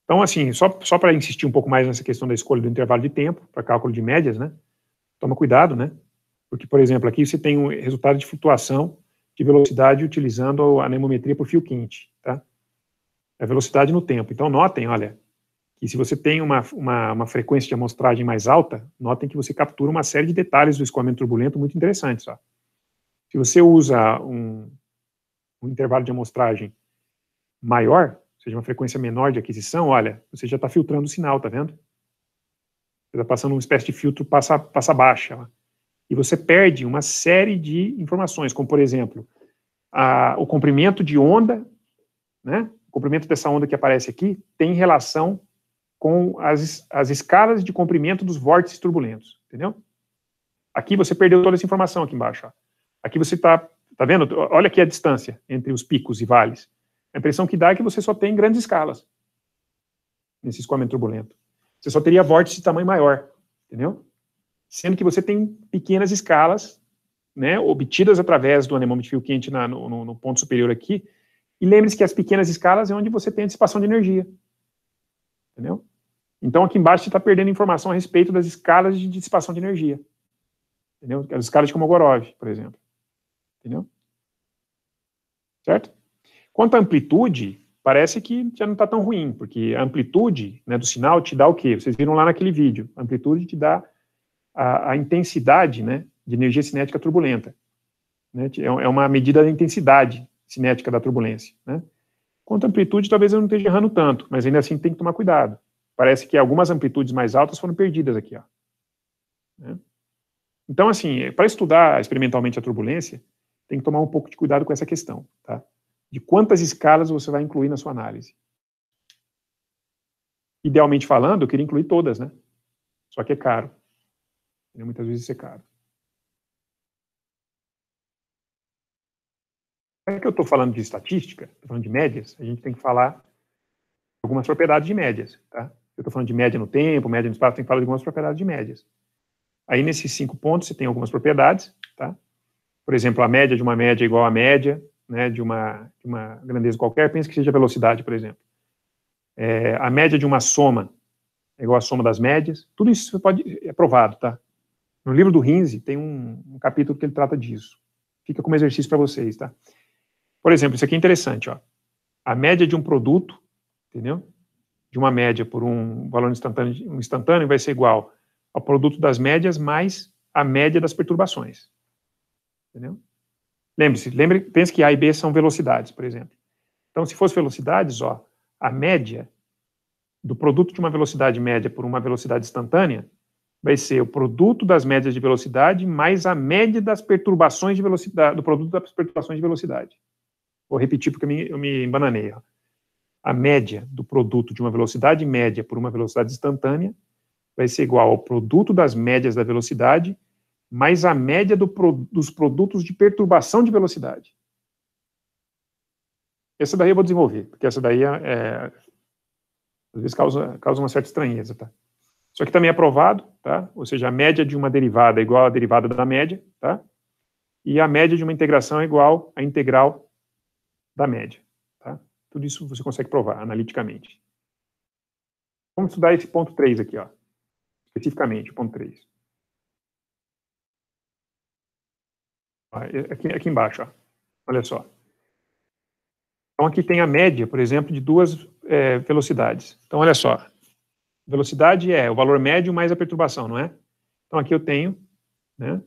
Então, assim, só, só para insistir um pouco mais nessa questão da escolha do intervalo de tempo para cálculo de médias, né? Toma cuidado, né? Porque, por exemplo, aqui você tem um resultado de flutuação de velocidade utilizando a anemometria por fio quente, tá? É velocidade no tempo. Então, notem, olha, e se você tem uma, uma, uma, frequência de amostragem mais alta, notem que você captura uma série de detalhes do escoamento turbulento muito interessantes. Ó. Se você usa um, um intervalo de amostragem maior, ou seja, uma frequência menor de aquisição, olha, você já está filtrando o sinal, tá vendo? Você está passando uma espécie de filtro passa, passa baixa. Ó. E você perde uma série de informações, como, por exemplo, a, o comprimento de onda, né? o comprimento dessa onda que aparece aqui tem relação com as, as escalas de comprimento dos vórtices turbulentos, entendeu? Aqui você perdeu toda essa informação aqui embaixo. Ó. Aqui você está, tá vendo? Olha aqui a distância entre os picos e vales. A impressão que dá é que você só tem grandes escalas nesse escoamento turbulento. Você só teria vórtice de tamanho maior, entendeu? Sendo que você tem pequenas escalas, né, obtidas através do anemômetro de fio quente na, no, no ponto superior aqui. E lembre-se que as pequenas escalas é onde você tem antecipação de energia, entendeu? Então, aqui embaixo você está perdendo informação a respeito das escalas de dissipação de energia. Entendeu? As escalas de Kolmogorov, por exemplo. Entendeu? Certo? Quanto à amplitude, parece que já não está tão ruim, porque a amplitude né, do sinal te dá o quê? Vocês viram lá naquele vídeo. A amplitude te dá a, a intensidade né, de energia cinética turbulenta. Né? É, é uma medida da intensidade cinética da turbulência. Né? Quanto à amplitude, talvez eu não esteja errando tanto, mas ainda assim tem que tomar cuidado. Parece que algumas amplitudes mais altas foram perdidas aqui. Ó. Né? Então, assim, para estudar experimentalmente a turbulência, tem que tomar um pouco de cuidado com essa questão, tá? De quantas escalas você vai incluir na sua análise. Idealmente falando, eu queria incluir todas, né? Só que é caro. Né? Muitas vezes isso é caro. Já que eu estou falando de estatística, estou falando de médias, a gente tem que falar algumas propriedades de médias, tá? Eu estou falando de média no tempo, média no espaço, tem que falar de algumas propriedades de médias. Aí, nesses cinco pontos, você tem algumas propriedades, tá? Por exemplo, a média de uma média é igual à média né, de, uma, de uma grandeza qualquer, Pensa que seja velocidade, por exemplo. É, a média de uma soma é igual à soma das médias. Tudo isso pode, é provado, tá? No livro do Rinzi tem um, um capítulo que ele trata disso. Fica como exercício para vocês, tá? Por exemplo, isso aqui é interessante, ó. A média de um produto, entendeu? de uma média por um valor instantâneo, um instantâneo vai ser igual ao produto das médias mais a média das perturbações. Entendeu? Lembre-se, lembre, pense que A e B são velocidades, por exemplo. Então, se fosse velocidades, ó, a média do produto de uma velocidade média por uma velocidade instantânea vai ser o produto das médias de velocidade mais a média das perturbações de velocidade, do produto das perturbações de velocidade. Vou repetir porque eu me, eu me embananei. Ó a média do produto de uma velocidade média por uma velocidade instantânea vai ser igual ao produto das médias da velocidade mais a média do, dos produtos de perturbação de velocidade. Essa daí eu vou desenvolver, porque essa daí é, é às vezes causa, causa uma certa estranheza, tá? Isso aqui também tá é provado, tá? Ou seja, a média de uma derivada é igual à derivada da média, tá? E a média de uma integração é igual à integral da média. Tudo isso você consegue provar analiticamente. Vamos estudar esse ponto 3 aqui, ó. especificamente, o ponto 3. É, é aqui, aqui embaixo, ó. olha só. Então, aqui tem a média, por exemplo, de duas é, velocidades. Então, olha só. Velocidade é o valor médio mais a perturbação, não é? Então, aqui eu tenho né,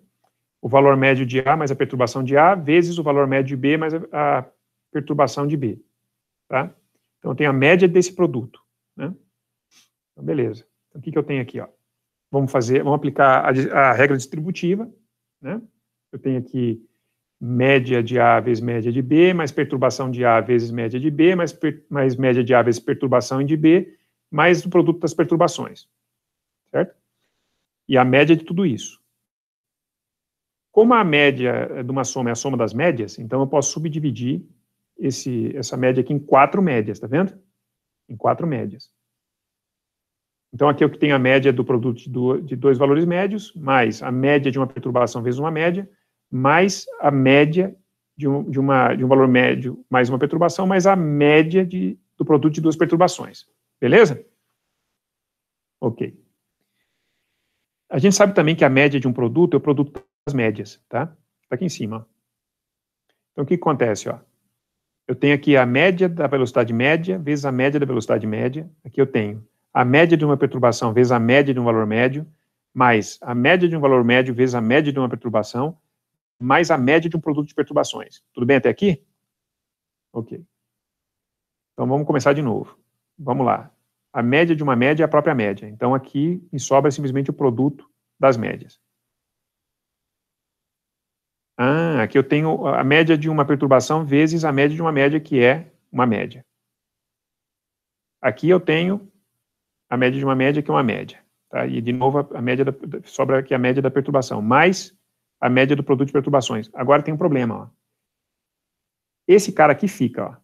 o valor médio de A mais a perturbação de A vezes o valor médio de B mais a, a perturbação de B. Tá? Então, eu tenho a média desse produto. Né? Então, beleza. Então, o que, que eu tenho aqui? Ó? Vamos fazer, vamos aplicar a, a regra distributiva. Né? Eu tenho aqui média de A vezes média de B, mais perturbação de A vezes média de B, mais, per, mais média de A vezes perturbação de B, mais o produto das perturbações. Certo? E a média de tudo isso. Como a média é, de uma soma é a soma das médias, então eu posso subdividir esse, essa média aqui em quatro médias, tá vendo? Em quatro médias. Então, aqui é o que tem a média do produto de dois valores médios, mais a média de uma perturbação vezes uma média, mais a média de um, de uma, de um valor médio mais uma perturbação, mais a média de, do produto de duas perturbações. Beleza? Ok. A gente sabe também que a média de um produto é o produto das médias, tá? Está aqui em cima. Então, o que acontece? Ó? eu tenho aqui a média da velocidade média vezes a média da velocidade média. Aqui eu tenho a média de uma perturbação vezes a média de um valor médio, mais a média de um valor médio vezes a média de uma perturbação, mais a média de um produto de perturbações. Tudo bem até aqui? Ok. Então vamos começar de novo. Vamos lá. A média de uma média é a própria média. Então aqui me sobra simplesmente o produto das médias. Aqui eu tenho a média de uma perturbação vezes a média de uma média, que é uma média. Aqui eu tenho a média de uma média, que é uma média. Tá? E, de novo, a média da, sobra aqui a média da perturbação, mais a média do produto de perturbações. Agora tem um problema. Ó. Esse cara aqui fica. Ó.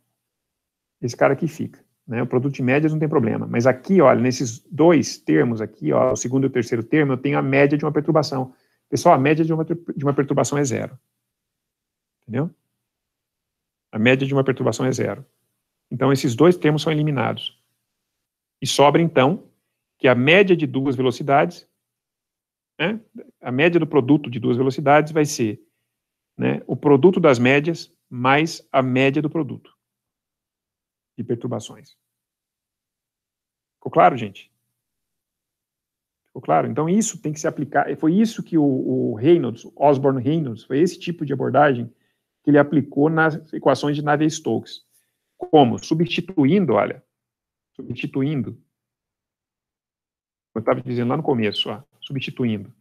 Esse cara aqui fica. Né? O produto de médias não tem problema. Mas aqui, olha, nesses dois termos aqui, ó, o segundo e o terceiro termo, eu tenho a média de uma perturbação. Pessoal, a média de uma, de uma perturbação é zero. Entendeu? A média de uma perturbação é zero. Então, esses dois termos são eliminados. E sobra, então, que a média de duas velocidades, né, a média do produto de duas velocidades vai ser né, o produto das médias mais a média do produto de perturbações. Ficou claro, gente? Ficou claro? Então, isso tem que se aplicar. Foi isso que o, o Reynolds, Osborne Reynolds, foi esse tipo de abordagem que ele aplicou nas equações de Navier-Stokes. Como? Substituindo, olha, substituindo. Eu estava dizendo lá no começo, ó, substituindo.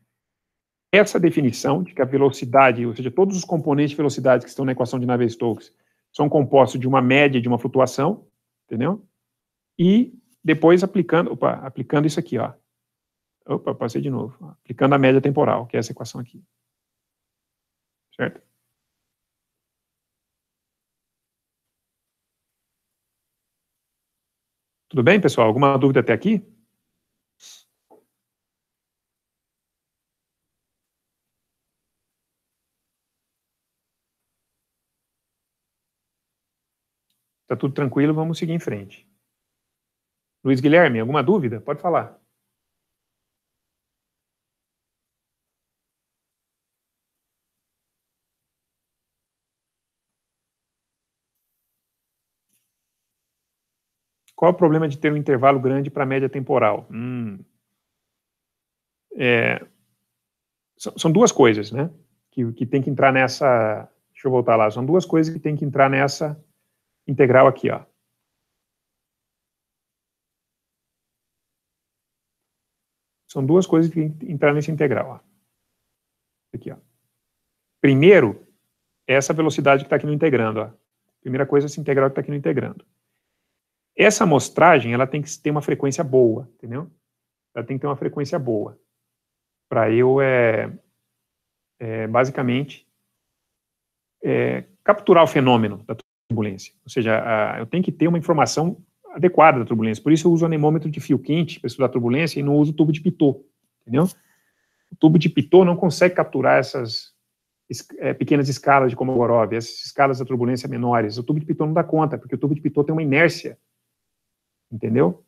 Essa definição de que a velocidade, ou seja, todos os componentes de velocidade que estão na equação de Navier-Stokes são compostos de uma média de uma flutuação, entendeu? E depois aplicando, opa, aplicando isso aqui, ó. Opa, passei de novo. Aplicando a média temporal, que é essa equação aqui. Certo? Tudo bem, pessoal? Alguma dúvida até aqui? Está tudo tranquilo, vamos seguir em frente. Luiz Guilherme, alguma dúvida? Pode falar. Qual é o problema de ter um intervalo grande para a média temporal? Hum. É, são, são, duas coisas, né? Que, que tem que entrar nessa. Deixa eu voltar lá. São duas coisas que tem que entrar nessa integral aqui, ó. São duas coisas que entrar nessa integral. Ó. Aqui, ó. Primeiro, é essa velocidade que está aqui no integrando. Ó. Primeira coisa, essa integral que está aqui no integrando. Essa amostragem ela tem que ter uma frequência boa, entendeu? Ela tem que ter uma frequência boa. Para eu é, é basicamente é, capturar o fenômeno da turbulência. Ou seja, a, eu tenho que ter uma informação adequada da turbulência. Por isso eu uso anemômetro de fio quente para estudar turbulência e não uso tubo de Pitot, entendeu? O tubo de Pitot não consegue capturar essas é, pequenas escalas de komogorov essas escalas da turbulência menores. O tubo de Pitot não dá conta, porque o tubo de Pitot tem uma inércia entendeu?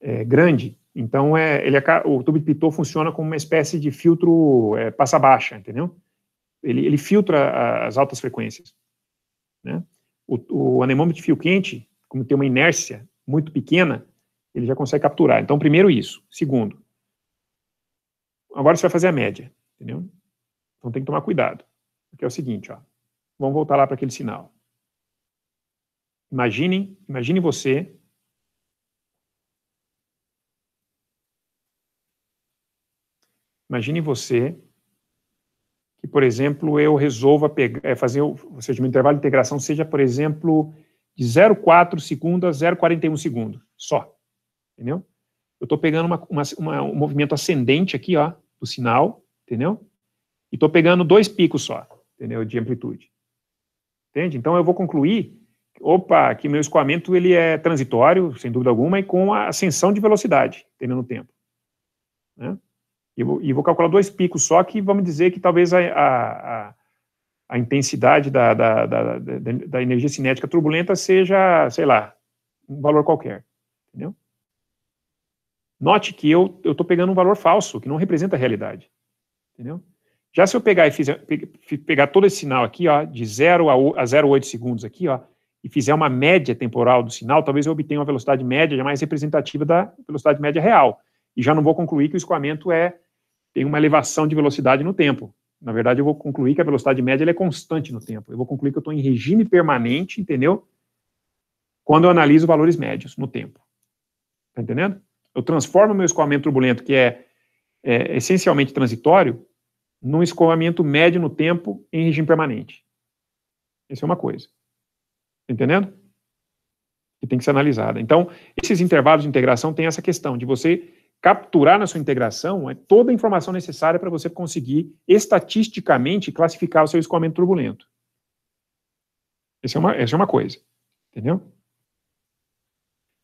É grande. Então, é, ele é, o tubo de Pitot funciona como uma espécie de filtro é, passa-baixa, entendeu? Ele, ele filtra as altas frequências. Né? O, o anemômetro de fio quente, como tem uma inércia muito pequena, ele já consegue capturar. Então, primeiro isso. Segundo, agora você vai fazer a média, entendeu? Então tem que tomar cuidado, porque é o seguinte, ó. Vamos voltar lá para aquele sinal. Imaginem, imagine você Imagine você que, por exemplo, eu resolva pegar, é, fazer, ou seja, meu intervalo de integração seja, por exemplo, de 0,4 segundos a 0,41 segundos só. Entendeu? Eu estou pegando uma, uma, uma, um movimento ascendente aqui, ó, do sinal, entendeu? E estou pegando dois picos só, entendeu? De amplitude. Entende? Então eu vou concluir, opa, que meu escoamento ele é transitório, sem dúvida alguma, e com a ascensão de velocidade, entendeu? No tempo. Né? E vou, e vou calcular dois picos só, que vamos dizer que talvez a, a, a intensidade da, da, da, da, energia cinética turbulenta seja, sei lá, um valor qualquer. Entendeu? Note que eu estou pegando um valor falso, que não representa a realidade. Entendeu? Já se eu pegar e fizer, pegar todo esse sinal aqui, ó, de 0 a, a 0,8 segundos aqui, ó, e fizer uma média temporal do sinal, talvez eu obtenha uma velocidade média mais representativa da velocidade média real. E já não vou concluir que o escoamento é tem uma elevação de velocidade no tempo. Na verdade, eu vou concluir que a velocidade média é constante no tempo. Eu vou concluir que eu estou em regime permanente, entendeu? Quando eu analiso valores médios no tempo. Está entendendo? Eu transformo meu escoamento turbulento, que é, é essencialmente transitório, num escoamento médio no tempo em regime permanente. Essa é uma coisa. Está entendendo? Que tem que ser analisada. Então, esses intervalos de integração têm essa questão de você capturar na sua integração é toda a informação necessária para você conseguir estatisticamente classificar o seu escoamento turbulento. Essa é uma, essa é uma coisa, entendeu?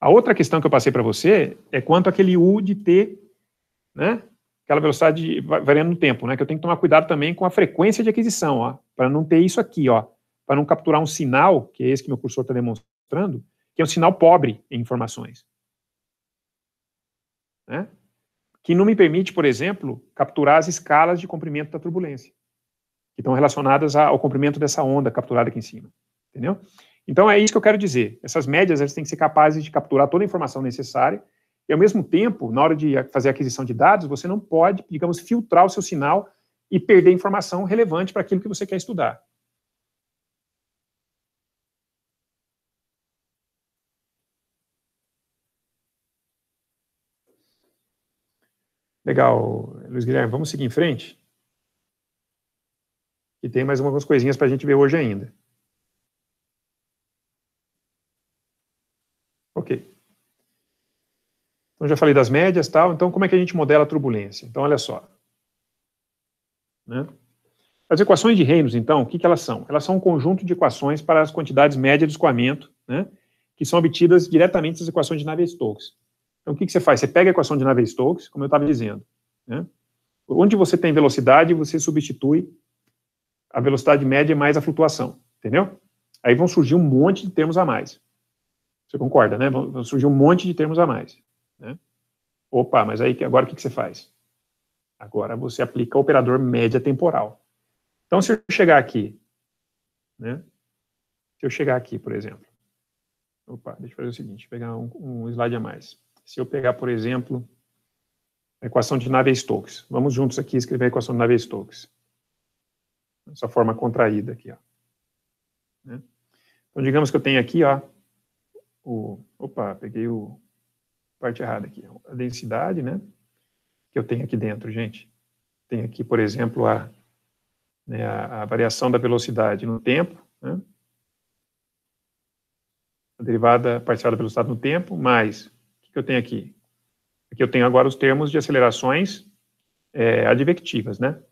A outra questão que eu passei para você é quanto aquele U de T, né? Aquela velocidade variando no tempo, né? Que eu tenho que tomar cuidado também com a frequência de aquisição, ó, para não ter isso aqui, ó, para não capturar um sinal, que é esse que meu cursor está demonstrando, que é um sinal pobre em informações né? que não me permite, por exemplo, capturar as escalas de comprimento da turbulência, que estão relacionadas ao comprimento dessa onda capturada aqui em cima, entendeu? Então é isso que eu quero dizer. Essas médias elas têm que ser capazes de capturar toda a informação necessária e, ao mesmo tempo, na hora de fazer aquisição de dados, você não pode, digamos, filtrar o seu sinal e perder informação relevante para aquilo que você quer estudar. Legal, Luiz Guilherme, vamos seguir em frente? E tem mais algumas coisinhas para a gente ver hoje ainda. Ok. Então, já falei das médias tal. Então, como é que a gente modela a turbulência? Então, olha só. Né? As equações de Reynolds, então, o que, que elas são? Elas são um conjunto de equações para as quantidades médias de escoamento, né, que são obtidas diretamente das equações de Navier-Stokes. Então, o que, que você faz? Você pega a equação de Navier-Stokes, como eu estava dizendo. Né? Onde você tem velocidade, você substitui a velocidade média mais a flutuação, entendeu? Aí vão surgir um monte de termos a mais. Você concorda, né? Vão surgir um monte de termos a mais. Né? Opa, mas aí agora o que, que você faz? Agora você aplica o operador média temporal. Então, se eu chegar aqui, né? Se eu chegar aqui, por exemplo. Opa, deixa eu fazer o seguinte, pegar um, um slide a mais. Se eu pegar, por exemplo, a equação de Navier-Stokes. Vamos juntos aqui escrever a equação de Navier-Stokes. Essa forma contraída aqui. Ó. Né? Então, digamos que eu tenho aqui, ó, o, opa, peguei o parte errada aqui, a densidade, né, que eu tenho aqui dentro, gente. Tem aqui, por exemplo, a, né, a, a variação da velocidade no tempo, né, a derivada parcial da velocidade no tempo, mais que eu tenho aqui? Aqui eu tenho agora os termos de acelerações é, advectivas, né?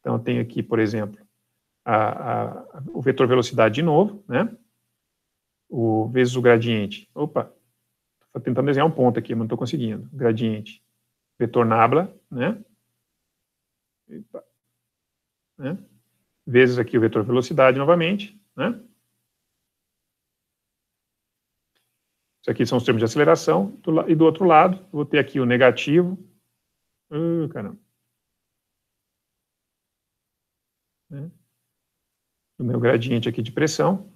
Então, eu tenho aqui, por exemplo, a, a, o vetor velocidade de novo, né? O vezes o gradiente. Opa, estou tentando desenhar um ponto aqui, mas não estou conseguindo. Gradiente. Vetor nabla, né? né? Vezes aqui o vetor velocidade novamente, né? Isso aqui são os termos de aceleração, do, e do outro lado, vou ter aqui o negativo. Uh, caramba. Né? O meu gradiente aqui de pressão.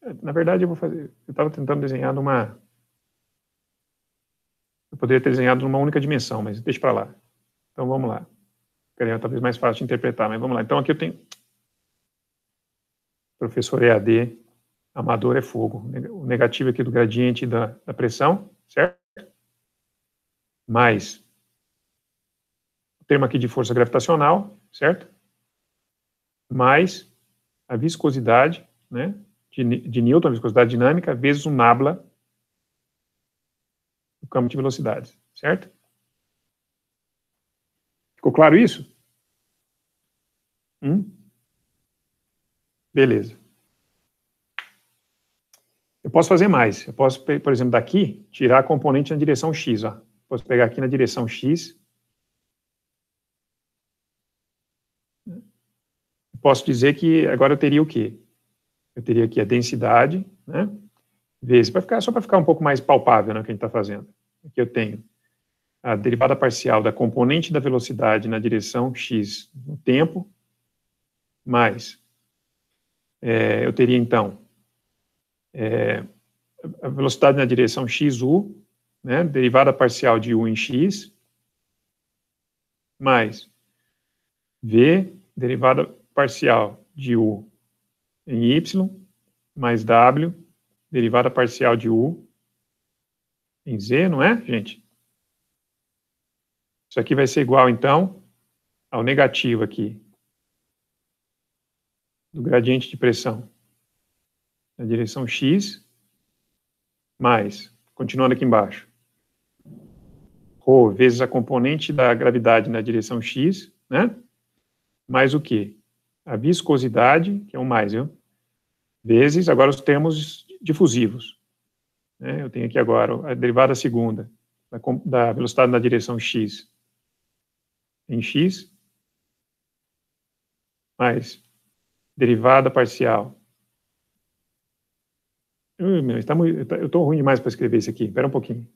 É, na verdade, eu vou fazer. Eu estava tentando desenhar numa. Eu poderia ter desenhado numa única dimensão, mas deixa para lá. Então vamos lá. Queria talvez mais fácil de interpretar, mas vamos lá. Então aqui eu tenho. Professor EAD amador é fogo. O negativo aqui é do gradiente da, da pressão, certo? Mais o termo aqui de força gravitacional, certo? Mais a viscosidade, né? De, de Newton, a viscosidade dinâmica, vezes o nabla do campo de velocidades, certo? Ficou claro isso? Hum? Beleza. Eu posso fazer mais. Eu posso, por exemplo, daqui, tirar a componente na direção x. Ó. Posso pegar aqui na direção x. Posso dizer que agora eu teria o quê? Eu teria aqui a densidade, né? Vezes, ficar, só para ficar um pouco mais palpável né, o que a gente está fazendo. Aqui eu tenho a derivada parcial da componente da velocidade na direção x no tempo, mais é, eu teria então é, a velocidade na direção xu, né, derivada parcial de u em x, mais v, derivada parcial de u em y, mais w, derivada parcial de u em z, não é, gente? Isso aqui vai ser igual, então, ao negativo aqui do gradiente de pressão na direção x, mais, continuando aqui embaixo, ρ vezes a componente da gravidade na direção x, né? Mais o quê? A viscosidade, que é um mais, viu? Vezes, agora os termos difusivos. Né? Eu tenho aqui agora a derivada segunda da, da velocidade na direção x em x, mais derivada parcial meu, está muito, tá, eu estou ruim demais para escrever isso aqui. Espera um pouquinho.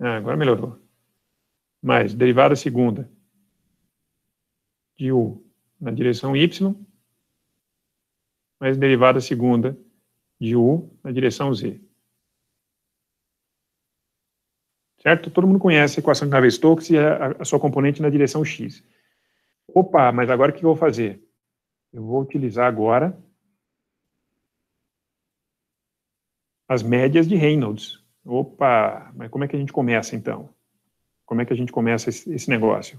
Ah, agora melhorou. Mais, derivada segunda de u na direção y, mais derivada segunda de u na direção z. certo? Todo mundo conhece a equação de Navier-Stokes e a, a, sua componente na direção x. Opa, mas agora o que eu vou fazer? Eu vou utilizar agora as médias de Reynolds. Opa, mas como é que a gente começa então? Como é que a gente começa esse, esse negócio?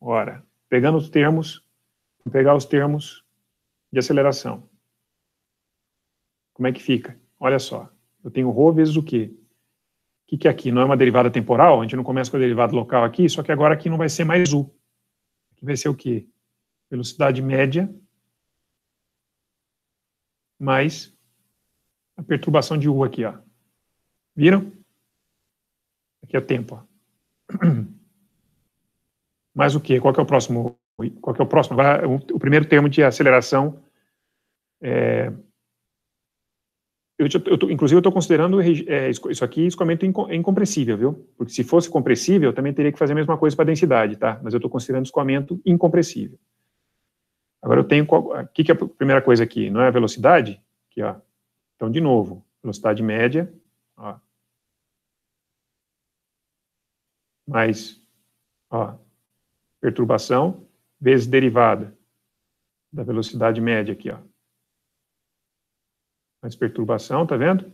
Ora, pegando os termos, vou pegar os termos de aceleração. Como é que fica? Olha só, eu tenho ρ vezes o quê? que, que é aqui? Não é uma derivada temporal? A gente não começa com a derivada local aqui, só que agora aqui não vai ser mais u. Aqui vai ser o quê? Velocidade média mais a perturbação de u aqui, ó. Viram? Aqui é tempo, ó. Mais o quê? Qual que é o próximo? Qual que é o próximo? Agora, o primeiro termo de aceleração é, eu, eu tô, inclusive, eu estou considerando é, isso aqui escoamento incompressível, é viu? Porque se fosse compressível, eu também teria que fazer a mesma coisa para densidade, tá? Mas eu estou considerando escoamento incompressível. Agora eu tenho, o que, que é a primeira coisa aqui? Não é a velocidade? Aqui, ó. Então, de novo, velocidade média, ó. Mais, ó, perturbação vezes derivada da velocidade média aqui, ó mais perturbação, tá vendo?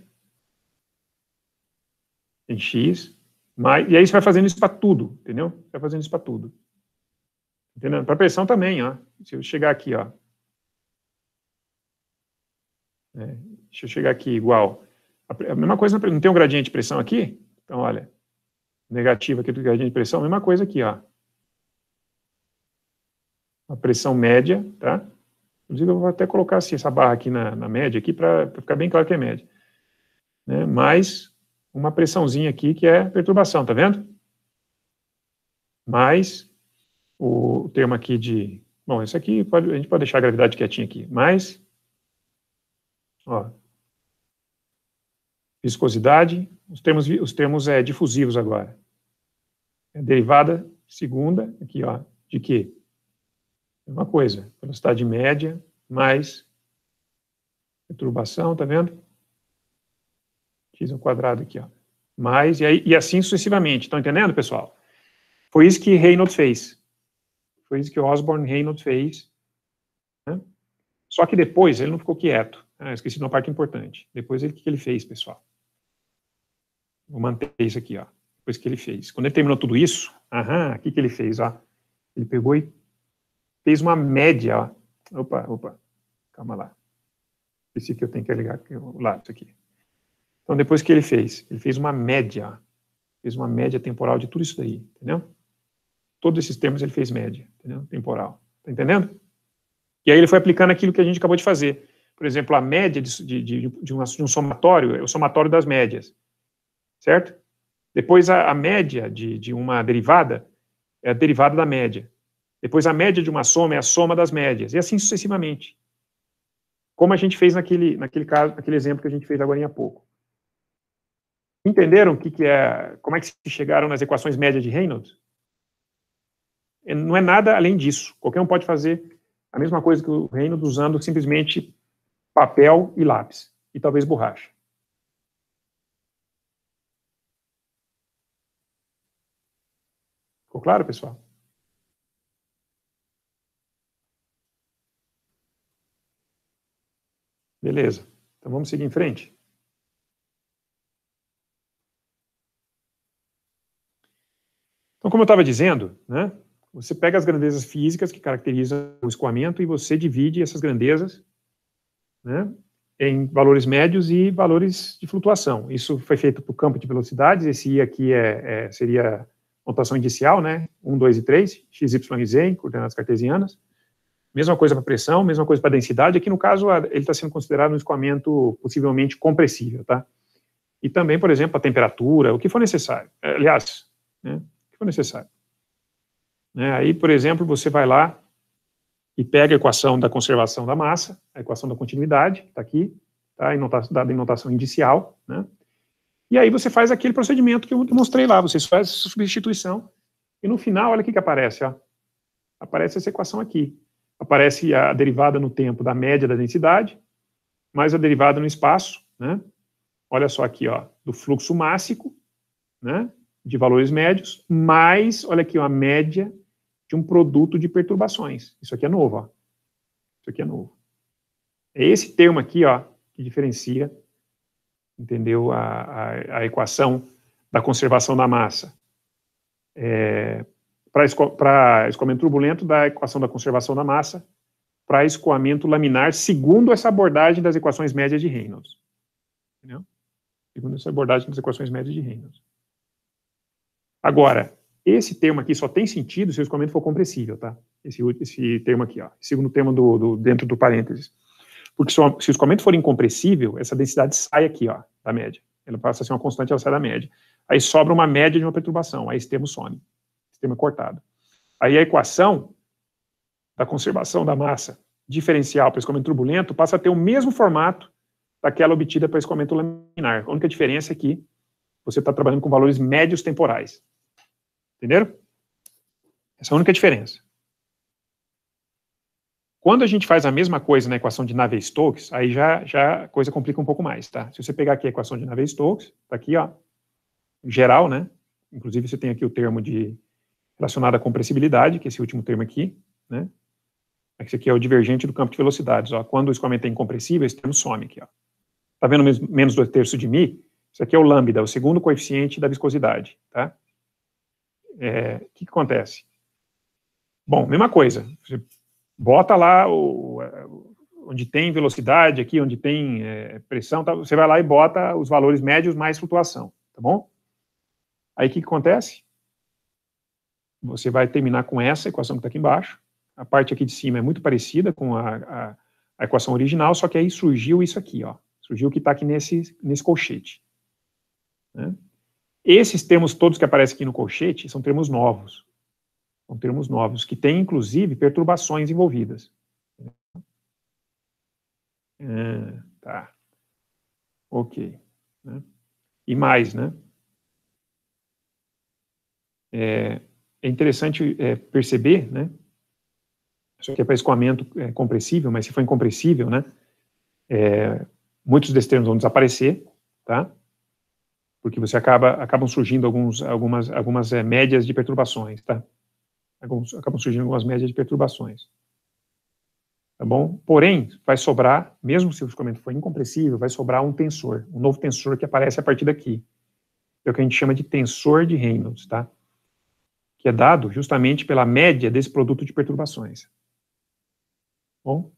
Em X. Mais, e aí você vai fazendo isso para tudo, entendeu? Você vai fazendo isso para tudo. entendendo Para pressão também, ó. Se eu chegar aqui, ó. É, deixa eu chegar aqui igual. A, a mesma coisa, não tem um gradiente de pressão aqui? Então, olha, negativo aqui do gradiente de pressão, mesma coisa aqui, ó. A pressão média, tá? Inclusive, eu vou até colocar assim, essa barra aqui na, na média, aqui para ficar bem claro que é média. Né? Mais uma pressãozinha aqui que é perturbação, tá vendo? Mais o termo aqui de... Bom, isso aqui pode, a gente pode deixar a gravidade quietinha aqui. Mais... Ó, viscosidade, os termos, os termos é, difusivos agora. É derivada segunda, aqui, ó, de quê? É uma coisa, velocidade média mais perturbação, tá vendo? X ao quadrado aqui, ó. Mais, e, aí, e assim sucessivamente. Estão entendendo, pessoal? Foi isso que Reynolds fez. Foi isso que Osborne Reynolds fez. Né? Só que depois ele não ficou quieto. Ah, esqueci de uma parte importante. Depois ele, o que ele fez, pessoal? Vou manter isso aqui, ó. Depois que ele fez. Quando ele terminou tudo isso, aham, o que, que ele fez? Ó? Ele pegou e fez uma média. Ó. Opa, opa, calma lá. Esse aqui eu tenho que ligar lá, isso aqui. Então, depois que ele fez, ele fez uma média, fez uma média temporal de tudo isso daí, entendeu? Todos esses termos ele fez média, entendeu? Temporal. Tá entendendo? E aí ele foi aplicando aquilo que a gente acabou de fazer. Por exemplo, a média de, de, de, de um, um, somatório é o somatório das médias, certo? Depois a, a média de, uma derivada é a derivada da média. Depois, a média de uma soma é a soma das médias, e assim sucessivamente. Como a gente fez naquele, naquele, caso, naquele exemplo que a gente fez agora há pouco. Entenderam o que, que é, como é que se chegaram nas equações médias de Reynolds? É, não é nada além disso. Qualquer um pode fazer a mesma coisa que o Reynolds usando simplesmente papel e lápis, e talvez borracha. Ficou claro, pessoal? Beleza. Então vamos seguir em frente. Então, como eu estava dizendo, né, você pega as grandezas físicas que caracterizam o escoamento e você divide essas grandezas né, em valores médios e valores de flutuação. Isso foi feito para o campo de velocidades, esse I aqui é, é seria notação inicial né, 1, 2 e 3, x, y e z, em coordenadas cartesianas. Mesma coisa para pressão, mesma coisa para densidade. Aqui, no caso, ele está sendo considerado um escoamento possivelmente compressível, tá? E também, por exemplo, a temperatura, o que for necessário. É, aliás, né, o que for necessário. Né, aí, por exemplo, você vai lá e pega a equação da conservação da massa, a equação da continuidade, que está aqui, tá, notação, tá, dada em notação indicial, né? E aí você faz aquele procedimento que eu mostrei lá, faz fazem substituição, e no final, olha o que, que aparece, ó. Aparece essa equação aqui, aparece a derivada no tempo da média da densidade, mais a derivada no espaço, né? Olha só aqui, ó, do fluxo mássico, né, de valores médios, mais, olha aqui, ó, a média de um produto de perturbações. Isso aqui é novo, ó. Isso aqui é novo. É esse termo aqui, ó, que diferencia, entendeu, a, a, a equação da conservação da massa. É, para escoamento turbulento da equação da conservação da massa para escoamento laminar, segundo essa abordagem das equações médias de Reynolds. Entendeu? Segundo essa abordagem das equações médias de Reynolds. Agora, esse termo aqui só tem sentido se o escoamento for compressível, tá? Esse, esse termo aqui, ó, segundo termo do, do dentro do parênteses. Porque se o, se o escoamento for incompressível, essa densidade sai aqui, ó, da média. Ela passa a ser uma constante, ela sai da média. Aí sobra uma média de uma perturbação, aí esse termo some sistema cortado. Aí a equação da conservação da massa diferencial para escoamento turbulento passa a ter o mesmo formato daquela obtida para escoamento laminar. A única diferença é que você está trabalhando com valores médios temporais. Entenderam? Essa é a única diferença. Quando a gente faz a mesma coisa na equação de Navier-Stokes, aí já, já a coisa complica um pouco mais, tá? Se você pegar aqui a equação de Navier-Stokes, tá aqui, ó, geral, né? Inclusive você tem aqui o termo de relacionada à compressibilidade, que é esse último termo aqui, né? Esse aqui é o divergente do campo de velocidades. Ó. Quando o escoamento é incompressível, esse termo some aqui. Ó. Tá vendo menos 2 terços de mi? Isso aqui é o lambda, o segundo coeficiente da viscosidade. Tá? O é, que, que acontece? Bom, mesma coisa. Você bota lá o, onde tem velocidade aqui, onde tem é, pressão, tá? você vai lá e bota os valores médios mais flutuação, tá bom? Aí o que, que acontece? você vai terminar com essa equação que está aqui embaixo. A parte aqui de cima é muito parecida com a, a, a equação original, só que aí surgiu isso aqui, ó. Surgiu o que está aqui nesse, nesse colchete. Né? Esses termos todos que aparecem aqui no colchete são termos novos. São termos novos, que têm, inclusive, perturbações envolvidas. Ah, tá. Ok. Né? E mais, né? É, é interessante é, perceber, né, isso aqui é para escoamento é, compressível, mas se for incompressível, né, é, muitos desses termos vão desaparecer, tá? Porque você acaba, acabam surgindo alguns, algumas, algumas é, médias de perturbações, tá? Alguns, acabam surgindo algumas médias de perturbações. Tá bom? Porém, vai sobrar, mesmo se o escoamento for incompressível, vai sobrar um tensor, um novo tensor que aparece a partir daqui. É o que a gente chama de tensor de Reynolds, tá? que é dado justamente pela média desse produto de perturbações. Bom?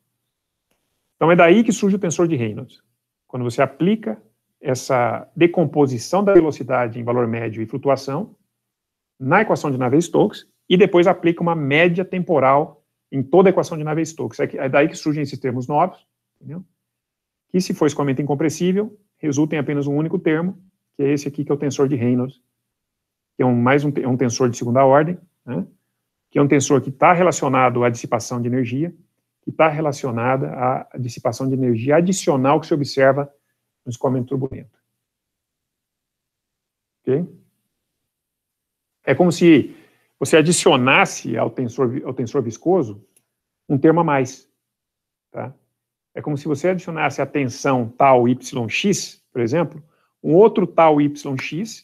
Então é daí que surge o tensor de Reynolds. Quando você aplica essa decomposição da velocidade em valor médio e flutuação na equação de Navier-Stokes e depois aplica uma média temporal em toda a equação de Navier-Stokes. É, é daí que surgem esses termos novos, entendeu? que se for escoamento incompressível, resulta em apenas um único termo, que é esse aqui, que é o tensor de Reynolds, é um, mais um, é um tensor de segunda ordem, né, que é um tensor que está relacionado à dissipação de energia, que está relacionada à dissipação de energia adicional que se observa no escoamento turbulento. Ok? É como se você adicionasse ao tensor, ao tensor viscoso um termo a mais. Tá? É como se você adicionasse à tensão tal yx, por exemplo, um outro tal yx,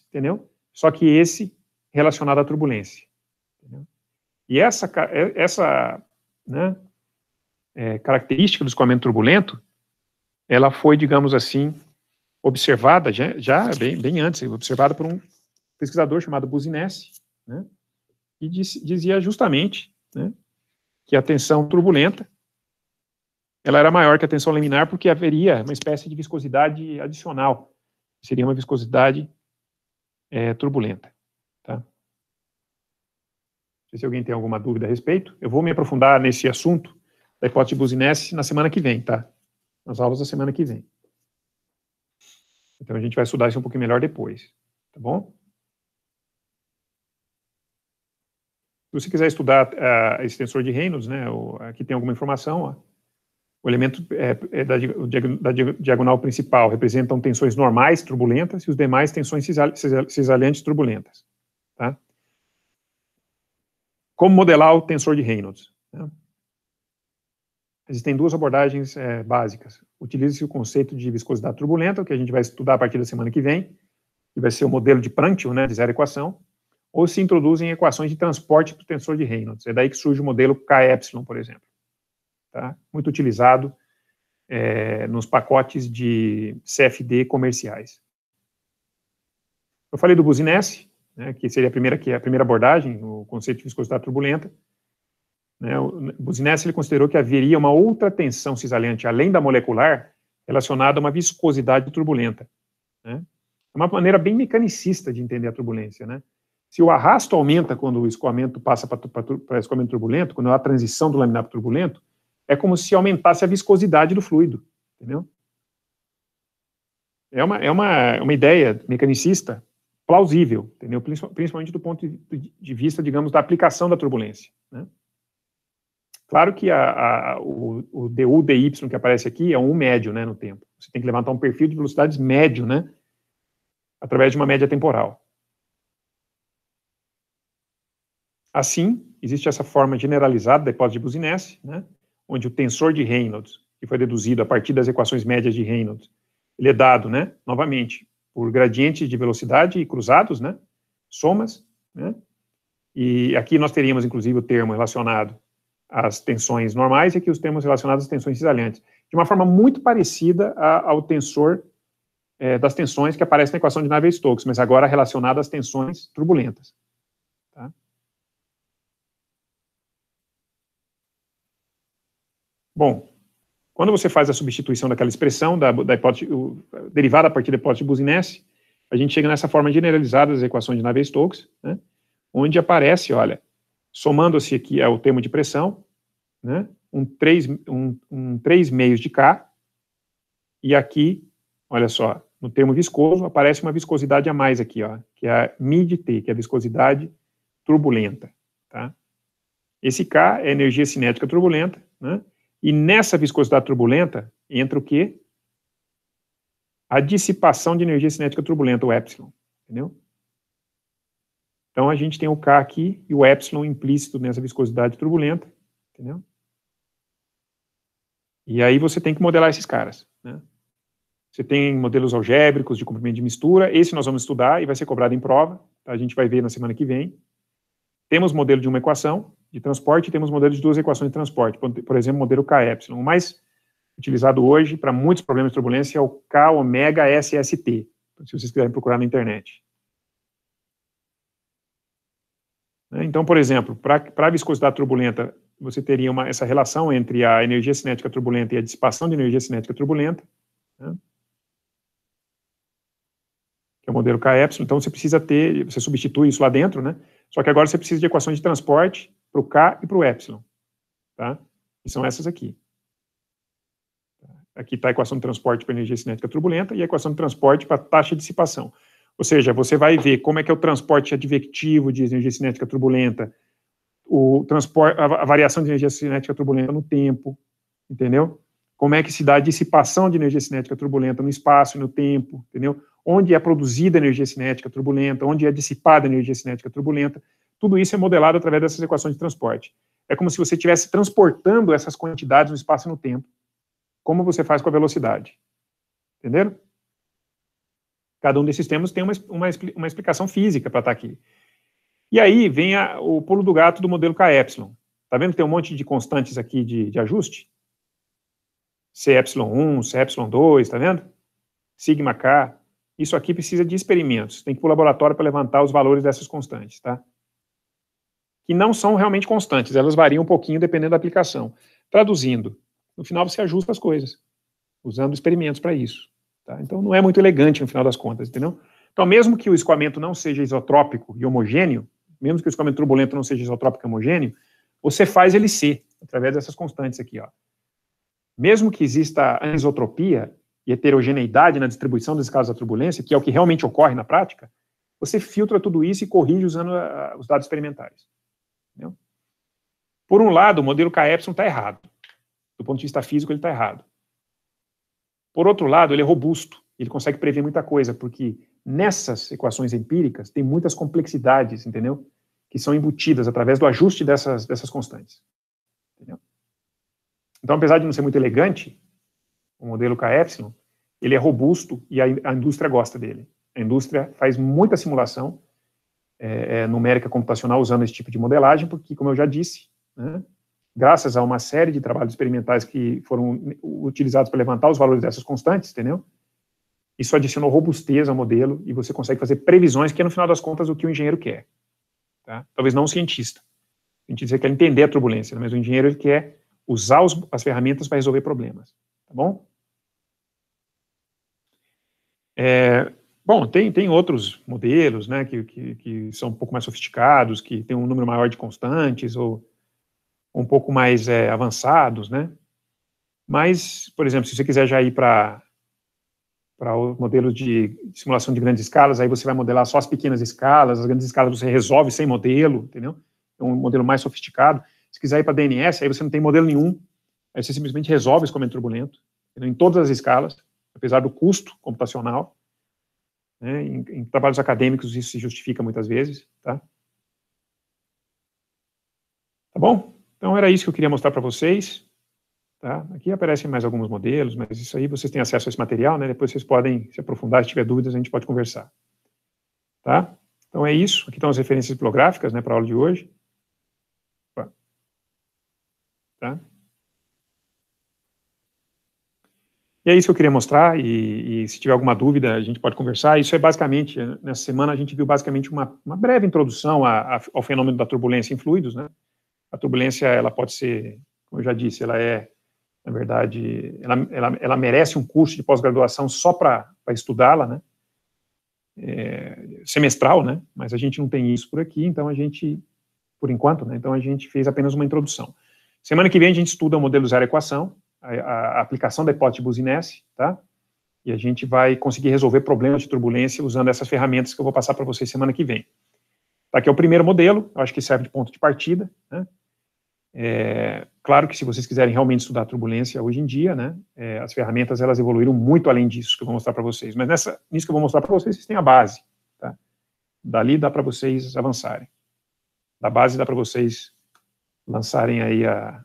entendeu? só que esse relacionado à turbulência. E essa, essa né, é, característica do escoamento turbulento, ela foi, digamos assim, observada já, já bem, bem, antes, observada por um pesquisador chamado Buzinesi, né, e disse, dizia justamente né, que a tensão turbulenta ela era maior que a tensão laminar porque haveria uma espécie de viscosidade adicional, seria uma viscosidade é, turbulenta. Tá? Não sei se alguém tem alguma dúvida a respeito. Eu vou me aprofundar nesse assunto da hipótese buzinense na semana que vem, tá? Nas aulas da semana que vem. Então a gente vai estudar isso um pouquinho melhor depois, tá bom? Se você quiser estudar uh, esse tensor de Reynolds, né, aqui ah, tem alguma informação, ó. O elemento é, é da, da, diagonal principal representam tensões normais turbulentas e os demais tensões cisalhantes turbulentas. Tá? Como modelar o tensor de Reynolds? Né? Existem duas abordagens é, básicas. Utiliza-se o conceito de viscosidade turbulenta, que a gente vai estudar a partir da semana que vem, que vai ser o modelo de Prandtl, né, de zero equação, ou se introduzem equações de transporte para o tensor de Reynolds. É daí que surge o modelo KY, por exemplo tá? muito utilizado é, nos pacotes de CFD comerciais. Eu falei do Business, né, que seria a primeira, que é a primeira abordagem, o conceito de viscosidade turbulenta. Né, o Business ele considerou que haveria uma outra tensão cisalhante além da molecular, relacionada a uma viscosidade turbulenta. Né. É uma maneira bem mecanicista de entender a turbulência. Né. Se o arrasto aumenta quando o escoamento passa para escoamento turbulento, quando há transição do laminar para turbulento, é como se aumentasse a viscosidade do fluido, entendeu? É uma, é uma, uma ideia mecanicista plausível, entendeu? Principalmente do ponto de vista, digamos, da aplicação da turbulência, né? Claro que a, a, o, o du, dy que aparece aqui é um médio, né, no tempo. Você tem que levantar um perfil de velocidades médio, né, através de uma média temporal. Assim, existe essa forma generalizada da hipótese de Buzinese, né, onde o tensor de Reynolds, que foi deduzido a partir das equações médias de Reynolds, ele é dado, né, novamente, por gradientes de velocidade e cruzados, né, somas, né, e aqui nós teríamos, inclusive, o termo relacionado às tensões normais e aqui os termos relacionados às tensões cisalhantes, de uma forma muito parecida a, ao tensor é, das tensões que aparece na equação de Navier-Stokes, mas agora relacionado às tensões turbulentas. Bom, quando você faz a substituição daquela expressão da, da hipótese, o, derivada a partir da hipótese Buzzinesi, a gente chega nessa forma generalizada das equações de Navier-Stokes, né, onde aparece, olha, somando-se aqui ao termo de pressão, né, um 3 um, um três meios de K, e aqui, olha só, no termo viscoso, aparece uma viscosidade a mais aqui, ó, que é a μ de T, que é a viscosidade turbulenta. Tá? Esse K é energia cinética turbulenta, né, e nessa viscosidade turbulenta entra o quê? A dissipação de energia cinética turbulenta, o epsilon, entendeu? Então a gente tem o K aqui e o epsilon implícito nessa viscosidade turbulenta, entendeu? E aí você tem que modelar esses caras, né? Você tem modelos algébricos de comprimento de mistura, esse nós vamos estudar e vai ser cobrado em prova, tá? a gente vai ver na semana que vem. Temos modelo de uma equação, de transporte, temos modelos de duas equações de transporte, por exemplo, o modelo KY. O mais utilizado hoje para muitos problemas de turbulência é o K omega SST, se vocês quiserem procurar na internet. Né? Então, por exemplo, para a viscosidade turbulenta, você teria uma, essa relação entre a energia cinética turbulenta e a dissipação de energia cinética turbulenta, né? que é o modelo KY, então você precisa ter, você substitui isso lá dentro, né? Só que agora você precisa de equações de transporte para o K e para o Epsilon. Tá? E são essas aqui. Tá? Aqui está a equação de transporte para energia cinética turbulenta e a equação de transporte para taxa de dissipação. Ou seja, você vai ver como é que é o transporte advectivo de energia cinética turbulenta, o transporte, a variação de energia cinética turbulenta no tempo, entendeu? Como é que se dá a dissipação de energia cinética turbulenta no espaço e no tempo, entendeu? Onde é produzida energia cinética turbulenta, onde é dissipada energia cinética turbulenta tudo isso é modelado através dessas equações de transporte. É como se você estivesse transportando essas quantidades no espaço e no tempo, como você faz com a velocidade. Entenderam? Cada um desses termos tem uma, uma, uma explicação física para estar tá aqui. E aí vem a, o pulo do gato do modelo KY. Está vendo que tem um monte de constantes aqui de, de ajuste? CY1, CY2, está vendo? Sigma K. Isso aqui precisa de experimentos. Tem que ir para o laboratório para levantar os valores dessas constantes, tá? que não são realmente constantes, elas variam um pouquinho dependendo da aplicação. Traduzindo, no final você ajusta as coisas, usando experimentos para isso. Tá? Então não é muito elegante no final das contas, entendeu? Então, mesmo que o escoamento não seja isotrópico e homogêneo, mesmo que o escoamento turbulento não seja isotrópico e homogêneo, você faz ele ser, através dessas constantes aqui. Ó. Mesmo que exista anisotropia e heterogeneidade na distribuição dos casos da turbulência, que é o que realmente ocorre na prática, você filtra tudo isso e corrige usando ah, os dados experimentais. Por um lado, o modelo KY está errado. Do ponto de vista físico, ele está errado. Por outro lado, ele é robusto. Ele consegue prever muita coisa, porque nessas equações empíricas tem muitas complexidades, entendeu? Que são embutidas através do ajuste dessas, dessas constantes. Entendeu? Então, apesar de não ser muito elegante, o modelo KY, ele é robusto e a, a indústria gosta dele. A indústria faz muita simulação é, é, numérica computacional usando esse tipo de modelagem, porque, como eu já disse, né? graças a uma série de trabalhos experimentais que foram utilizados para levantar os valores dessas constantes, entendeu? Isso adicionou robustez ao modelo e você consegue fazer previsões, que é no final das contas o que o engenheiro quer. Tá? Talvez não o cientista. A gente quer é entender a turbulência, mas o engenheiro ele quer usar os, as ferramentas para resolver problemas. Tá bom? É, bom, tem, tem outros modelos né, que, que, que são um pouco mais sofisticados, que tem um número maior de constantes ou um pouco mais é, avançados, né? Mas, por exemplo, se você quiser já ir para para o modelo de simulação de grandes escalas, aí você vai modelar só as pequenas escalas, as grandes escalas você resolve sem modelo, entendeu? É um modelo mais sofisticado. Se quiser ir para DNS, aí você não tem modelo nenhum, aí você simplesmente resolve esse comando turbulento, entendeu? em todas as escalas, apesar do custo computacional. Né? Em, em trabalhos acadêmicos isso se justifica muitas vezes, tá? Tá bom? Então, era isso que eu queria mostrar para vocês. Tá? Aqui aparecem mais alguns modelos, mas isso aí vocês têm acesso a esse material, né? Depois vocês podem se aprofundar, se tiver dúvidas, a gente pode conversar. Tá? Então é isso. Aqui estão as referências bibliográficas né, para a aula de hoje. Tá? E é isso que eu queria mostrar, e, e, se tiver alguma dúvida, a gente pode conversar. Isso é basicamente, nessa semana a gente viu basicamente uma, uma breve introdução a, a, ao fenômeno da turbulência em fluidos, né? a turbulência, ela pode ser, como eu já disse, ela é, na verdade, ela, ela, ela merece um curso de pós-graduação só para estudá-la, né? É, semestral, né? Mas a gente não tem isso por aqui, então a gente, por enquanto, né? Então a gente fez apenas uma introdução. Semana que vem a gente estuda modelo zero equação, a, a aplicação da hipótese Business, tá? E a gente vai conseguir resolver problemas de turbulência usando essas ferramentas que eu vou passar para vocês semana que vem. Tá aqui é o primeiro modelo, eu acho que serve de ponto de partida, né? É, claro que se vocês quiserem realmente estudar turbulência hoje em dia, né, é, as ferramentas elas evoluíram muito além disso que eu vou mostrar para vocês. Mas nessa, nisso que eu vou mostrar para vocês, vocês têm a base. Tá? Dali dá para vocês avançarem. Da base dá para vocês lançarem aí a,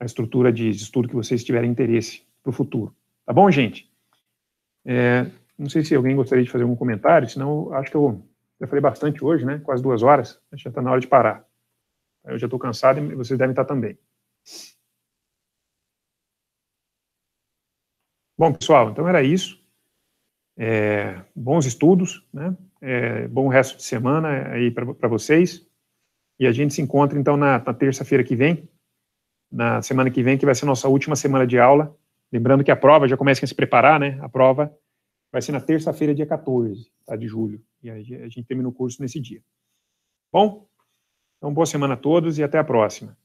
a estrutura de estudo que vocês tiverem interesse para o futuro. Tá bom, gente? É, não sei se alguém gostaria de fazer algum comentário, senão acho que eu já falei bastante hoje, né? Quase duas horas. Já está na hora de parar. Eu já estou cansado e vocês devem estar também. Bom, pessoal, então era isso. É, bons estudos, né? É, bom resto de semana aí para vocês. E a gente se encontra, então, na, na terça-feira que vem, na semana que vem, que vai ser nossa última semana de aula. Lembrando que a prova, já comecem a se preparar, né? A prova vai ser na terça-feira, dia 14 tá, de julho. E a gente termina o curso nesse dia. Bom, então, boa semana a todos e até a próxima.